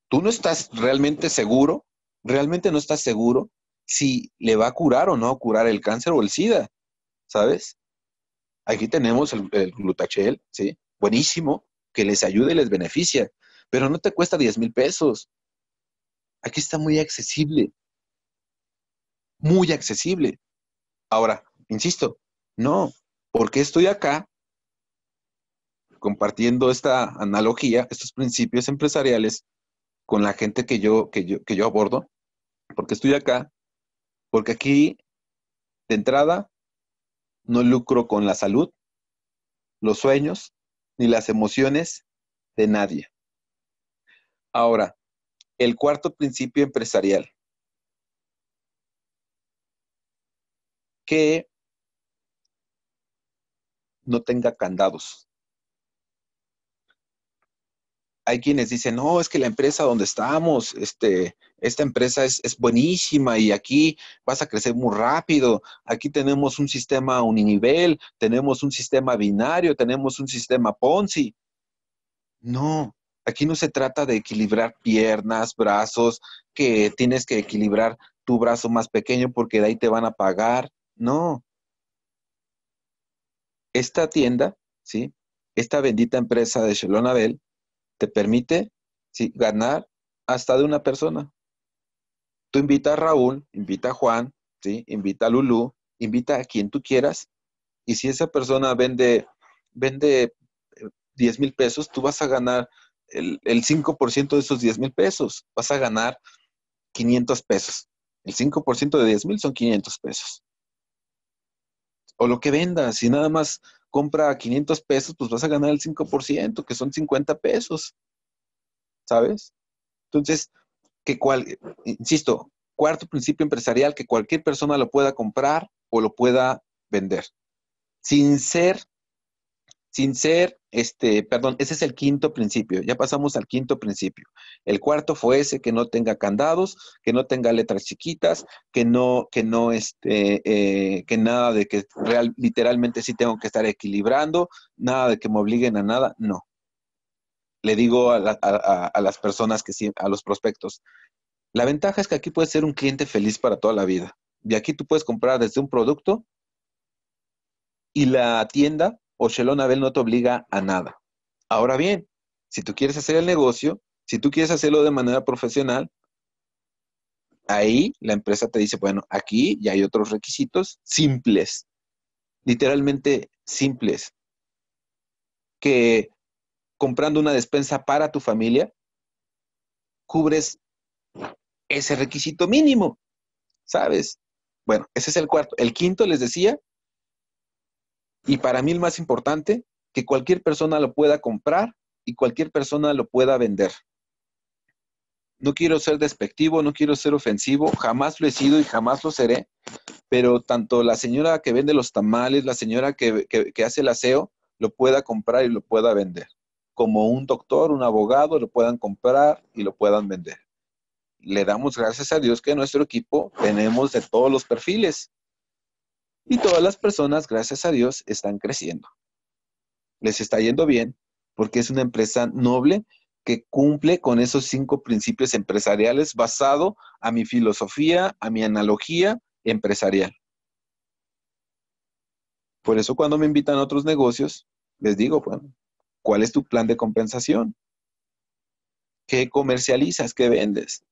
¿Tú no estás realmente seguro? ¿Realmente no estás seguro si le va a curar o no curar el cáncer o el SIDA? ¿Sabes? Aquí tenemos el, glutachel, ¿sí? Buenísimo, que les ayuda y les beneficia, pero no te cuesta 10 mil pesos. Aquí está muy accesible muy accesible. Ahora, insisto, no, porque estoy acá compartiendo esta analogía, estos principios empresariales con la gente que yo, que yo, que yo abordo, porque estoy acá, porque aquí, de entrada, no lucro con la salud, los sueños, ni las emociones de nadie. Ahora, el cuarto principio empresarial. que no tenga candados. Hay quienes dicen, no, es que la empresa donde estamos, este, esta empresa es, es buenísima y aquí vas a crecer muy rápido, aquí tenemos un sistema uninivel, tenemos un sistema binario, tenemos un sistema Ponzi. No, aquí no se trata de equilibrar piernas, brazos, que tienes que equilibrar tu brazo más pequeño porque de ahí te van a pagar. No. Esta tienda, ¿sí? Esta bendita empresa de Shalom Abel te permite ganar hasta de una persona. Tú invita a Raúl, invita a Juan, ¿sí? invita a Lulú, invita a quien tú quieras. Y si esa persona vende, vende 10 eh, mil pesos, tú vas a ganar el, el 5% de esos 10 mil pesos. Vas a ganar 500 pesos. El 5% de 10 mil son 500 pesos o lo que venda. Si nada más compra 500 pesos, pues vas a ganar el 5%, que son 50 pesos. ¿Sabes? Entonces, que cual, insisto, cuarto principio empresarial, que cualquier persona lo pueda comprar o lo pueda vender, sin ser sin ser, este, perdón, ese es el quinto principio, ya pasamos al quinto principio. El cuarto fue ese, que no tenga candados, que no tenga letras chiquitas, que no, que no, este, eh, que nada de que real, literalmente sí tengo que estar equilibrando, nada de que me obliguen a nada, no. Le digo a, las personas que sí, a los prospectos, la ventaja es que aquí puedes ser un cliente feliz para toda la vida. Y aquí tú puedes comprar desde un producto y la tienda o Shelon Abel no te obliga a nada. Ahora bien, si tú quieres hacer el negocio, si tú quieres hacerlo de manera profesional, ahí la empresa te dice, bueno, aquí ya hay otros requisitos simples, literalmente simples, que comprando una despensa para tu familia, cubres ese requisito mínimo, ¿sabes? Bueno, ese es el cuarto. El quinto, les decía, y para mí el más importante, que cualquier persona lo pueda comprar y cualquier persona lo pueda vender. No quiero ser despectivo, no quiero ser ofensivo, jamás lo he sido y jamás lo seré, pero tanto la señora que vende los tamales, la señora que, hace el aseo, lo pueda comprar y lo pueda vender. Como un doctor, un abogado, lo puedan comprar y lo puedan vender. Le damos gracias a Dios que nuestro equipo tenemos de todos los perfiles y todas las personas, gracias a Dios, están creciendo. Les está yendo bien porque es una empresa noble que cumple con esos cinco principios empresariales basado a mi filosofía, a mi analogía empresarial. Por eso cuando me invitan a otros negocios, les digo, ¿cuál es tu plan de compensación? ¿Qué comercializas? ¿Qué vendes?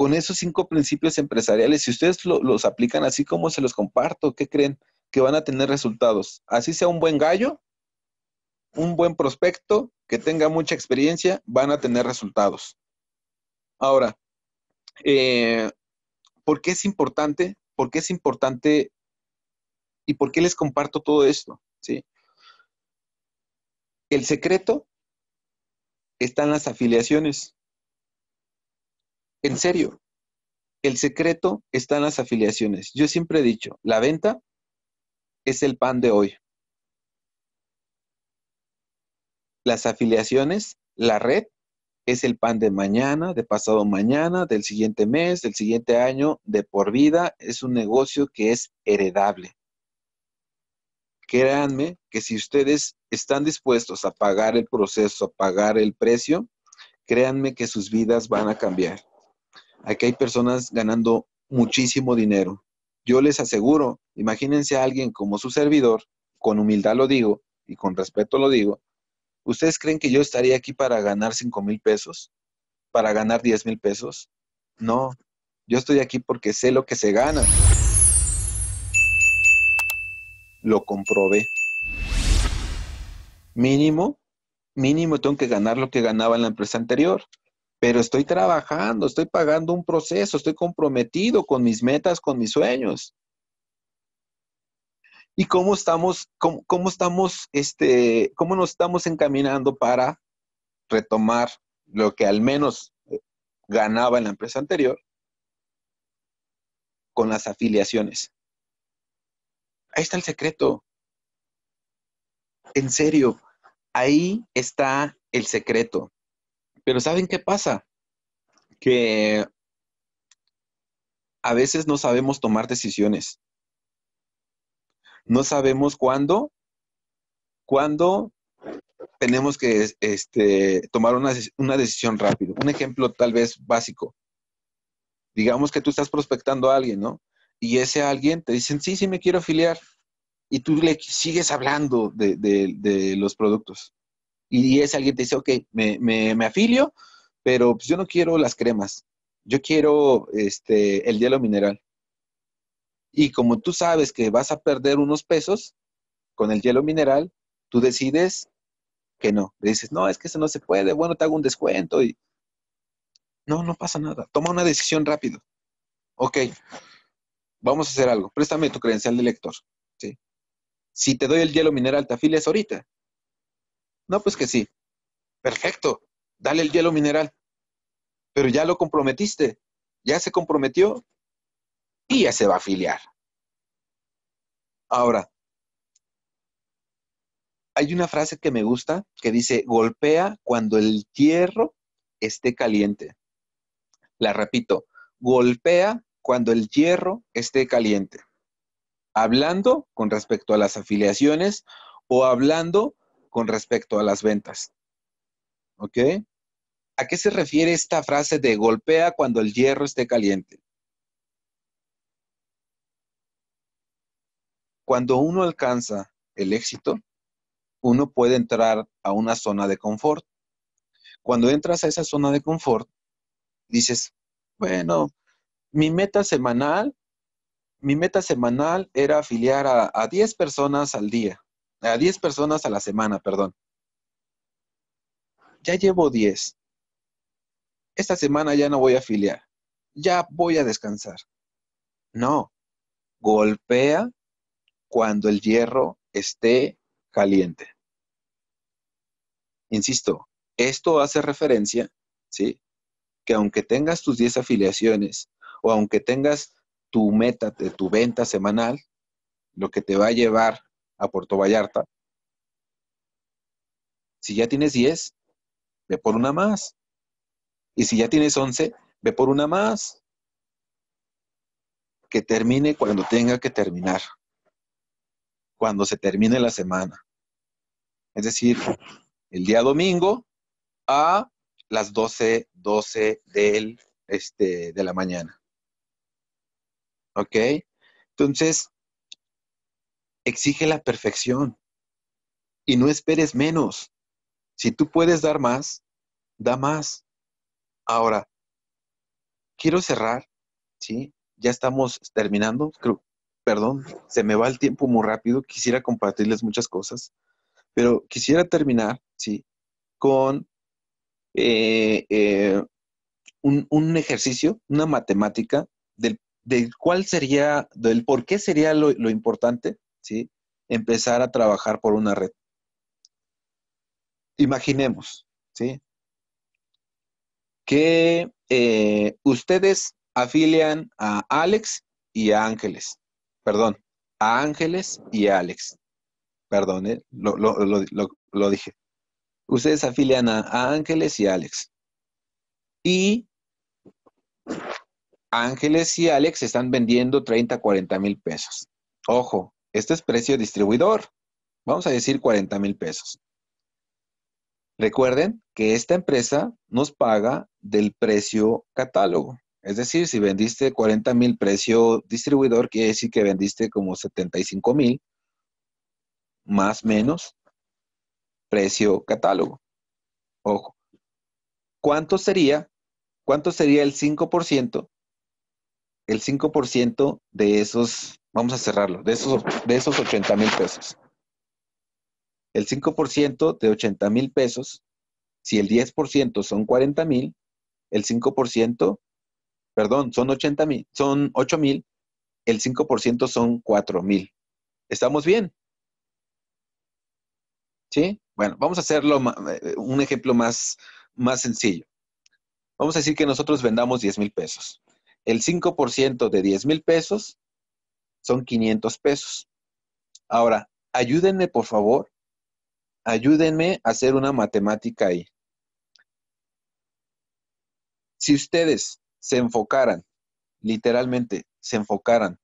con esos cinco principios empresariales, si ustedes los aplican así como se los comparto, ¿qué creen? Que van a tener resultados. Así sea un buen gallo, un buen prospecto, que tenga mucha experiencia, van a tener resultados. Ahora, eh, ¿por qué es importante? ¿Por qué es importante? ¿Y por qué les comparto todo esto? ¿Sí? El secreto está en las afiliaciones. En serio, el secreto está en las afiliaciones. Yo siempre he dicho, la venta es el pan de hoy. Las afiliaciones, la red, es el pan de mañana, de pasado mañana, del siguiente mes, del siguiente año, de por vida. Es un negocio que es heredable. Créanme que si ustedes están dispuestos a pagar el proceso, a pagar el precio, créanme que sus vidas van a cambiar. Aquí hay personas ganando muchísimo dinero. Yo les aseguro, imagínense a alguien como su servidor, con humildad lo digo y con respeto lo digo, ¿ustedes creen que yo estaría aquí para ganar 5 mil pesos? ¿Para ganar 10 mil pesos? No, yo estoy aquí porque sé lo que se gana. Lo comprobé. Mínimo, mínimo tengo que ganar lo que ganaba en la empresa anterior pero estoy trabajando, estoy pagando un proceso, estoy comprometido con mis metas, con mis sueños. ¿Y cómo estamos, cómo, estamos, este, cómo nos estamos encaminando para retomar lo que al menos eh, ganaba en la empresa anterior con las afiliaciones? Ahí está el secreto. En serio, ahí está el secreto. Pero ¿saben qué pasa? Que a veces no sabemos tomar decisiones. No sabemos cuándo, cuándo tenemos que este, tomar una, decisión rápida. Un ejemplo tal vez básico. Digamos que tú estás prospectando a alguien, ¿no? Y ese alguien te dicen, sí, sí, me quiero afiliar. Y tú le sigues hablando de, de los productos. Y es alguien que te dice, ok, me, afilio, pero pues yo no quiero las cremas, yo quiero este, el hielo mineral. Y como tú sabes que vas a perder unos pesos con el hielo mineral, tú decides que no. Le dices, no, es que eso no se puede, bueno, te hago un descuento y... No, no pasa nada. Toma una decisión rápido. Ok, vamos a hacer algo. Préstame tu credencial de lector. Si te doy el hielo mineral, te afilias ahorita. No, pues que sí. Perfecto. Dale el hielo mineral. Pero ya lo comprometiste. Ya se comprometió y ya se va a afiliar. Ahora, hay una frase que me gusta que dice, golpea cuando el hierro esté caliente. La repito, golpea cuando el hierro esté caliente. Hablando con respecto a las afiliaciones o hablando con respecto a las ventas. ¿Ok? ¿A qué se refiere esta frase de golpea cuando el hierro esté caliente? Cuando uno alcanza el éxito, uno puede entrar a una zona de confort. Cuando entras a esa zona de confort, dices, bueno, mi meta semanal, mi meta semanal era afiliar a, a 10 personas al día a 10 personas a la semana, perdón. Ya llevo 10. Esta semana ya no voy a afiliar. Ya voy a descansar. No. Golpea cuando el hierro esté caliente. Insisto, esto hace referencia, ¿sí? Que aunque tengas tus 10 afiliaciones o aunque tengas tu meta de tu venta semanal, lo que te va a llevar a Puerto Vallarta. Si ya tienes 10, ve por una más. Y si ya tienes 11, ve por una más. Que termine cuando tenga que terminar. Cuando se termine la semana. Es decir, el día domingo a las 12, 12 del, este, de la mañana. ¿Ok? Entonces, exige la perfección y no esperes menos. Si tú puedes dar más, da más. Ahora, quiero cerrar, ¿sí? Ya estamos terminando, perdón, se me va el tiempo muy rápido, quisiera compartirles muchas cosas, pero quisiera terminar, ¿sí? Con eh, eh, un, ejercicio, una matemática del, del, cuál sería, del por qué sería lo importante ¿sí? Empezar a trabajar por una red. Imaginemos, ¿sí? Que eh, ustedes afilian a Alex y a Ángeles, perdón, a Ángeles y a Alex. Perdón, ¿eh? lo, dije. Ustedes afilian a, Ángeles y a Alex. Y Ángeles y Alex están vendiendo 30, 40 mil pesos. Ojo, este es precio distribuidor. Vamos a decir 40 mil pesos. Recuerden que esta empresa nos paga del precio catálogo. Es decir, si vendiste 40 mil precio distribuidor, quiere decir que vendiste como 75 mil, más menos, precio catálogo. Ojo. ¿Cuánto sería? ¿Cuánto sería el 5%? El 5% de esos Vamos a cerrarlo. De esos, 80 mil pesos. El 5% de 80 mil pesos, si el 10% son 40 mil, el 5%, perdón, son 80 mil, son 8 mil, el 5% son 4 mil. ¿Estamos bien? ¿Sí? Bueno, vamos a hacerlo eh, un ejemplo más sencillo. Vamos a decir que nosotros vendamos 10 mil pesos. El 5% de 10 mil pesos son 500 pesos. Ahora, ayúdenme, por favor, ayúdenme a hacer una matemática ahí. Si ustedes se enfocaran, literalmente, se enfocaran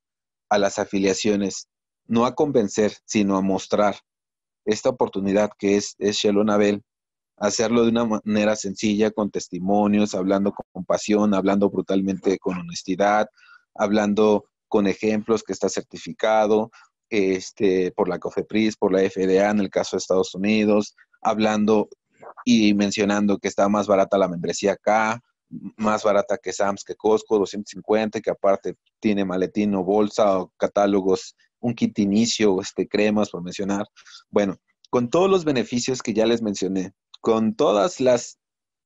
a las afiliaciones, no a convencer, sino a mostrar esta oportunidad que es, es Abel, hacerlo de una manera sencilla, con testimonios, hablando con pasión, hablando brutalmente con honestidad, hablando con ejemplos que está certificado este, por la COFEPRIS, por la FDA en el caso de Estados Unidos, hablando y mencionando que está más barata la membresía acá, más barata que Sams, que Costco, 250, que aparte tiene maletín o bolsa o catálogos, un kit inicio, este, cremas, por mencionar. Bueno, con todos los beneficios que ya les mencioné, con todas las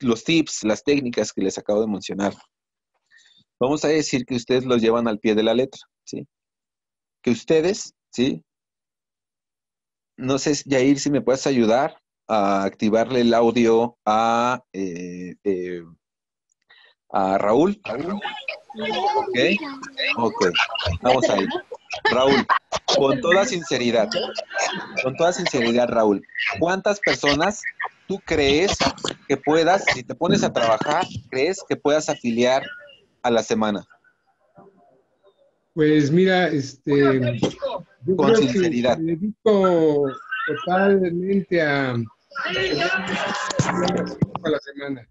los tips, las técnicas que les acabo de mencionar, Vamos a decir que ustedes los llevan al pie de la letra, ¿sí? Que ustedes, ¿sí? No sé, Jair, si me puedes ayudar a activarle el audio a, eh, eh, a Raúl. Ok, ok, vamos a ir. Raúl, con toda sinceridad, con toda sinceridad, Raúl, ¿cuántas personas tú crees que puedas, si te pones a trabajar, crees que puedas afiliar a la semana? Pues mira, este. Con sinceridad. dedico totalmente a. a la semana.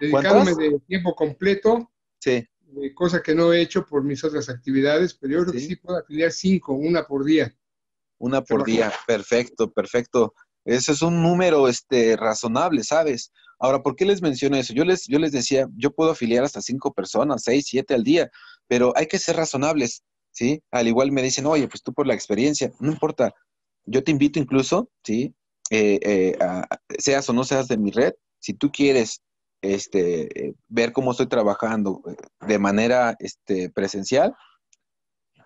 Dedicándome de tiempo completo. Sí. Cosa que no he hecho por mis otras actividades, pero yo creo ¿Sí? que sí puedo afiliar cinco, una por día. Una por día, perfecto, perfecto. Ese es un número este, razonable, ¿sabes? Ahora, ¿por qué les menciono eso? Yo les, yo les decía, yo puedo afiliar hasta cinco personas, seis, siete al día, pero hay que ser razonables, ¿sí? Al igual me dicen, oye, pues tú por la experiencia, no importa, yo te invito incluso, ¿sí? Eh, eh, seas o no seas de mi red, si tú quieres este, eh, ver cómo estoy trabajando de manera este, presencial,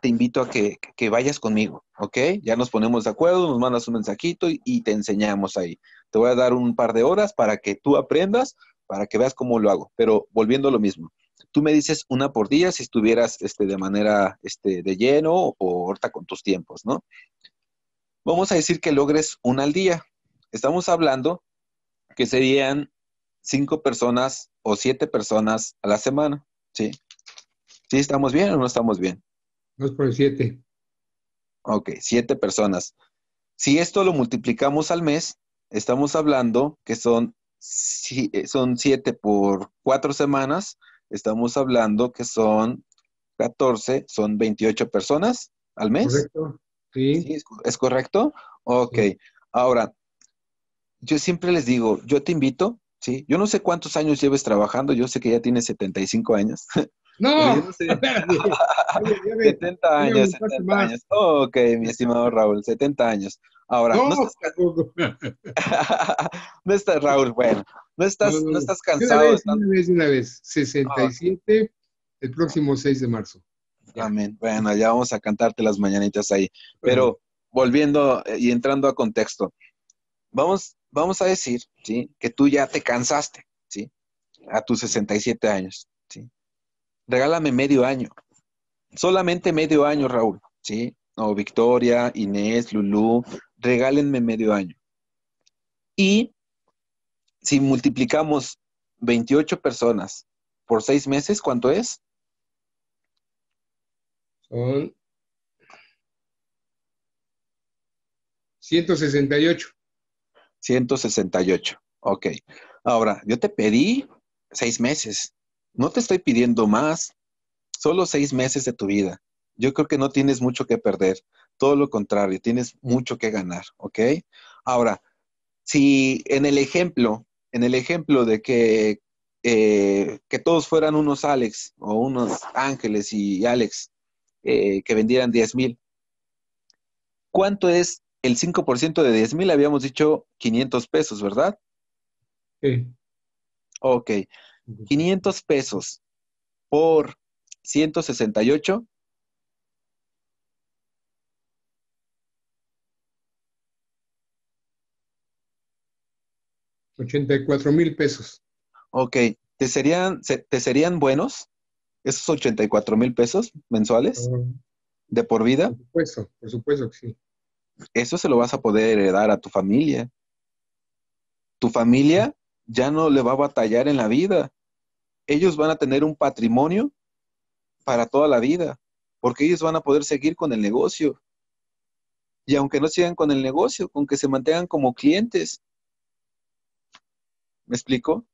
te invito a que, vayas conmigo, ¿ok? Ya nos ponemos de acuerdo, nos mandas un mensajito y te enseñamos ahí te voy a dar un par de horas para que tú aprendas, para que veas cómo lo hago. Pero volviendo a lo mismo, tú me dices una por día si estuvieras este, de manera este, de lleno o ahorita con tus tiempos, ¿no? Vamos a decir que logres una al día. Estamos hablando que serían cinco personas o siete personas a la semana, ¿sí? ¿Sí estamos bien o no estamos bien? Dos por siete. Ok, siete personas. Si esto lo multiplicamos al mes, estamos hablando que son, si, eh, son siete por cuatro semanas, estamos hablando que son 14, son 28 personas al mes. Correcto. Sí. ¿Es correcto? Ok. Ahora, yo siempre les digo, yo te invito, ¿sí? Yo no sé cuántos años lleves trabajando, yo sé que ya tienes 75 años, No, 70 años, 70 años. ok, mi estimado Raúl, 70 años. Ahora, no, estás... no estás, Raúl, bueno, no estás, no, estás cansado. Una vez, una vez, una vez, 67, el próximo 6 de marzo. Amén. Bueno, ya vamos a cantarte las mañanitas ahí. Pero volviendo eh, y entrando a contexto, vamos, vamos a decir, ¿sí? Que tú ya te cansaste, ¿sí? A tus 67 años regálame medio año. Solamente medio año, Raúl, ¿sí? O Victoria, Inés, Lulú, regálenme medio año. Y si multiplicamos 28 personas por seis meses, ¿cuánto es? Son 168. 168, ok. Ahora, yo te pedí seis meses no te estoy pidiendo más, solo seis meses de tu vida. Yo creo que no tienes mucho que perder, todo lo contrario, tienes mucho que ganar, ¿ok? Ahora, si en el ejemplo, en el ejemplo de que, eh, que todos fueran unos Alex o unos Ángeles y Alex eh, que vendieran 10 mil, ¿cuánto es el 5% de 10 mil? Habíamos dicho 500 pesos, ¿verdad? Sí. Ok. 500 pesos por 168. $84 mil pesos. Ok, ¿te serían, te serían buenos esos 84 mil pesos mensuales ah. de por vida? Por supuesto, por supuesto que sí. Eso se lo vas a poder heredar a tu familia. Tu familia ya no le va a batallar en la vida ellos van a tener un patrimonio para toda la vida, porque ellos van a poder seguir con el negocio. Y aunque no sigan con el negocio, con que se mantengan como clientes. ¿Me explico?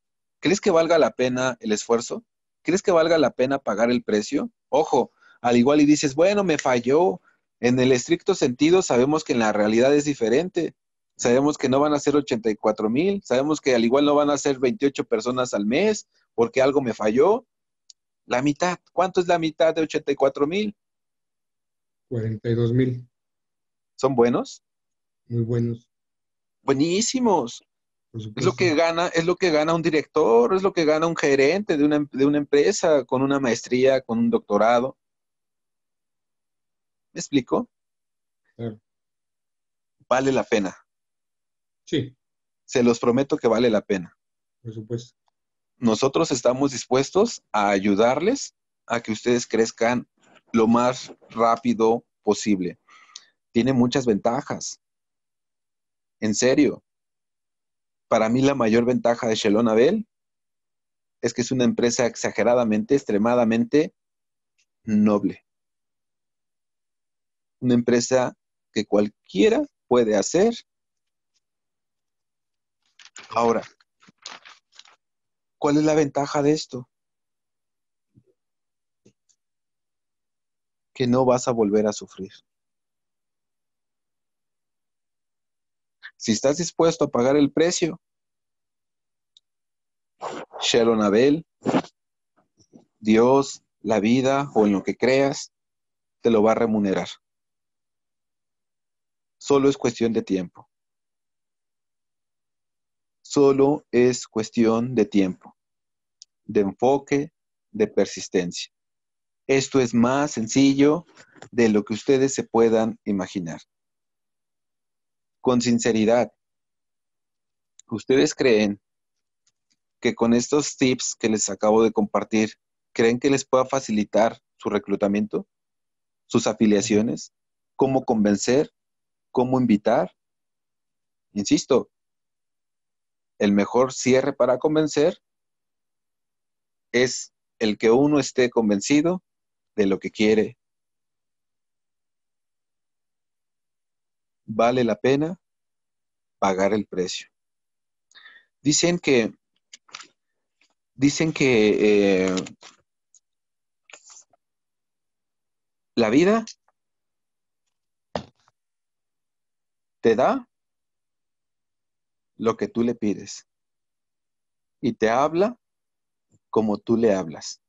¿Crees que valga la pena el esfuerzo? ¿Crees que valga la pena pagar el precio? Ojo, al igual y dices, bueno, me falló. En el estricto sentido sabemos que en la realidad es diferente. Sabemos que no van a ser 84 mil, sabemos que al igual no van a ser 28 personas al mes porque algo me falló. La mitad, ¿cuánto es la mitad de 84 mil? 42 mil. ¿Son buenos? Muy buenos. Buenísimos. Es lo que gana, es lo que gana un director, es lo que gana un gerente de una, de una empresa con una maestría, con un doctorado. ¿Me explico? Claro. Vale la pena. Sí. Se los prometo que vale la pena. Por supuesto nosotros estamos dispuestos a ayudarles a que ustedes crezcan lo más rápido posible. Tiene muchas ventajas. En serio, para mí la mayor ventaja de Shelon Abel es que es una empresa exageradamente, extremadamente noble. Una empresa que cualquiera puede hacer. Ahora, ¿Cuál es la ventaja de esto? Que no vas a volver a sufrir. Si estás dispuesto a pagar el precio, Sharon Abel, Dios, la vida o en lo que creas, te lo va a remunerar. Solo es cuestión de tiempo. Solo es cuestión de tiempo de enfoque, de persistencia. Esto es más sencillo de lo que ustedes se puedan imaginar. Con sinceridad, ¿ustedes creen que con estos tips que les acabo de compartir, creen que les pueda facilitar su reclutamiento, sus afiliaciones, cómo convencer, cómo invitar? Insisto, el mejor cierre para convencer es el que uno esté convencido de lo que quiere. Vale la pena pagar el precio. Dicen que, dicen que eh, la vida te da lo que tú le pides y te habla como tú le hablas.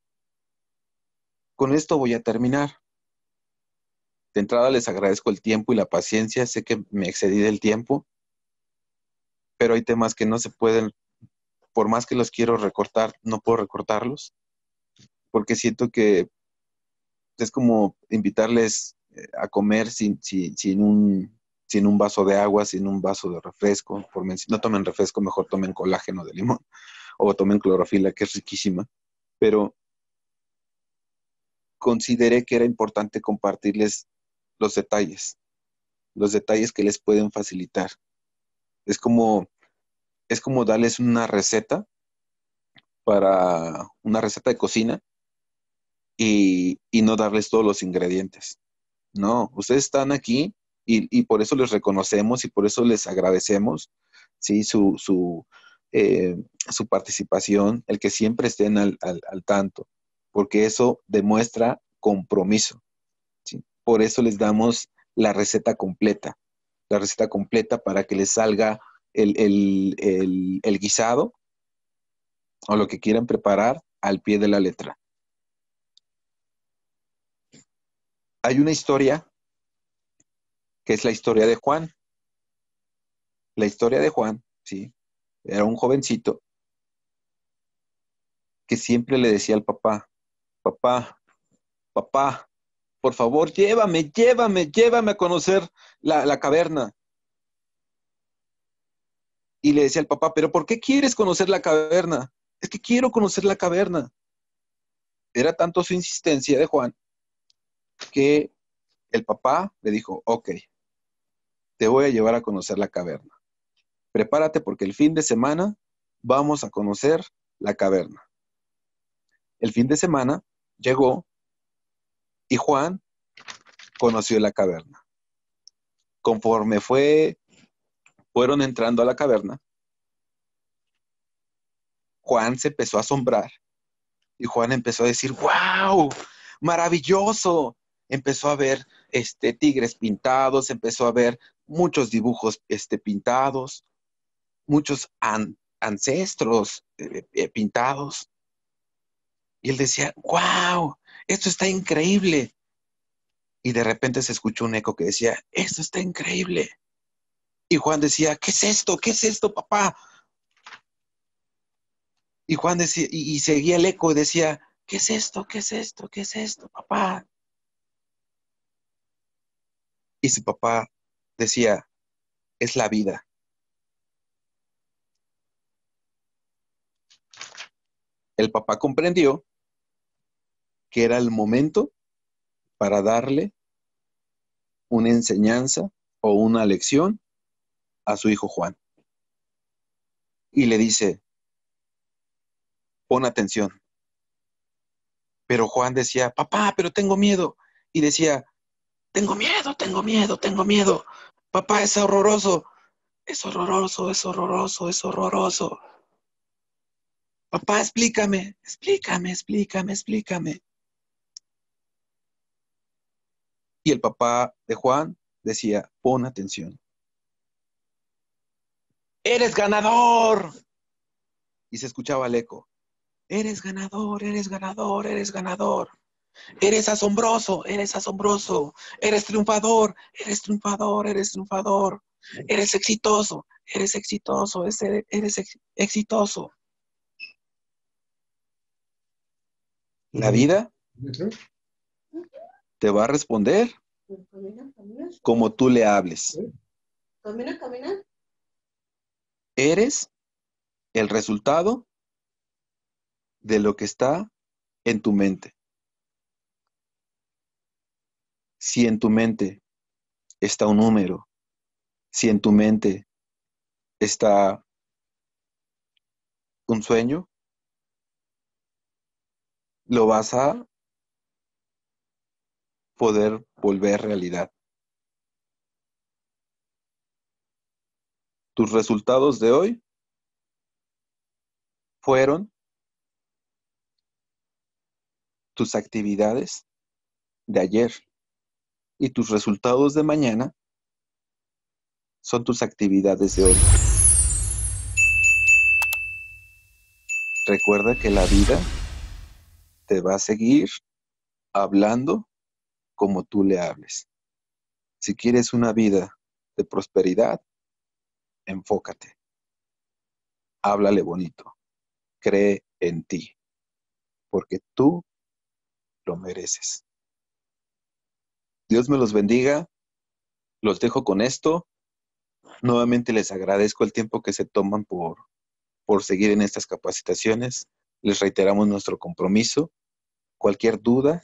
Con esto voy a terminar. De entrada les agradezco el tiempo y la paciencia. Sé que me excedí del tiempo, pero hay temas que no se pueden, por más que los quiero recortar, no puedo recortarlos, porque siento que es como invitarles eh, a comer sin, un, vaso de agua, sin un vaso de refresco. Por no tomen refresco, mejor tomen colágeno de limón o tomen clorofila, que es riquísima, pero consideré que era importante compartirles los detalles, los detalles que les pueden facilitar. Es como, es como darles una receta para una receta de cocina y, no darles todos los ingredientes. No, ustedes están aquí y, por eso les reconocemos y por eso les agradecemos, ¿sí? su, eh, su participación, el que siempre estén al, al, al tanto, porque eso demuestra compromiso. ¿sí? Por eso les damos la receta completa, la receta completa para que les salga el, el, el, el guisado o lo que quieran preparar al pie de la letra. Hay una historia que es la historia de Juan. La historia de Juan, ¿sí? era un jovencito que siempre le decía al papá, papá, papá, por favor, llévame, llévame, llévame a conocer la, caverna. Y le decía al papá, pero ¿por qué quieres conocer la caverna? Es que quiero conocer la caverna. Era tanto su insistencia de Juan que el papá le dijo, ok, te voy a llevar a conocer la caverna. Prepárate porque el fin de semana vamos a conocer la caverna. El fin de semana llegó y Juan conoció la caverna. Conforme fue, fueron entrando a la caverna, Juan se empezó a asombrar y Juan empezó a decir, wow, maravilloso. Empezó a ver este, tigres pintados, empezó a ver muchos dibujos este, pintados, muchos ancestros eh, eh, pintados. Y él decía, wow, esto está increíble. Y de repente se escuchó un eco que decía, esto está increíble. Y Juan decía, ¿qué es esto? ¿Qué es esto, papá? Y Juan decía, y, y seguía el eco y decía, ¿qué es esto? ¿Qué es esto? ¿Qué es esto, papá? Y su papá decía, es la vida. el papá comprendió que era el momento para darle una enseñanza o una lección a su hijo Juan. Y le dice, pon atención. Pero Juan decía, papá, pero tengo miedo. Y decía, tengo miedo, tengo miedo, tengo miedo. Papá, es horroroso. Es horroroso, es horroroso, es horroroso. Papá, explícame, explícame, explícame, explícame. Y el papá de Juan decía, pon atención. Eres ganador. Y se escuchaba el eco. Eres ganador, eres ganador, eres ganador. Eres asombroso, eres asombroso. Eres triunfador, eres triunfador, eres triunfador. Eres exitoso, eres exitoso, eres, exitoso. La vida te va a responder como tú le hables. Eres el resultado de lo que está en tu mente. Si en tu mente está un número, si en tu mente está un sueño, lo vas a poder volver realidad. Tus resultados de hoy fueron tus actividades de ayer y tus resultados de mañana son tus actividades de hoy. Recuerda que la vida te va a seguir hablando como tú le hables. Si quieres una vida de prosperidad, enfócate. Háblale bonito. Cree en ti, porque tú lo mereces. Dios me los bendiga. Los dejo con esto. Nuevamente les agradezco el tiempo que se toman por, por seguir en estas capacitaciones. Les reiteramos nuestro compromiso. Cualquier duda,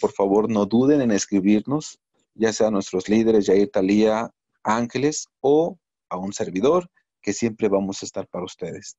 por favor, no duden en escribirnos, ya sea a nuestros líderes, Jair Talía, Ángeles o a un servidor, que siempre vamos a estar para ustedes.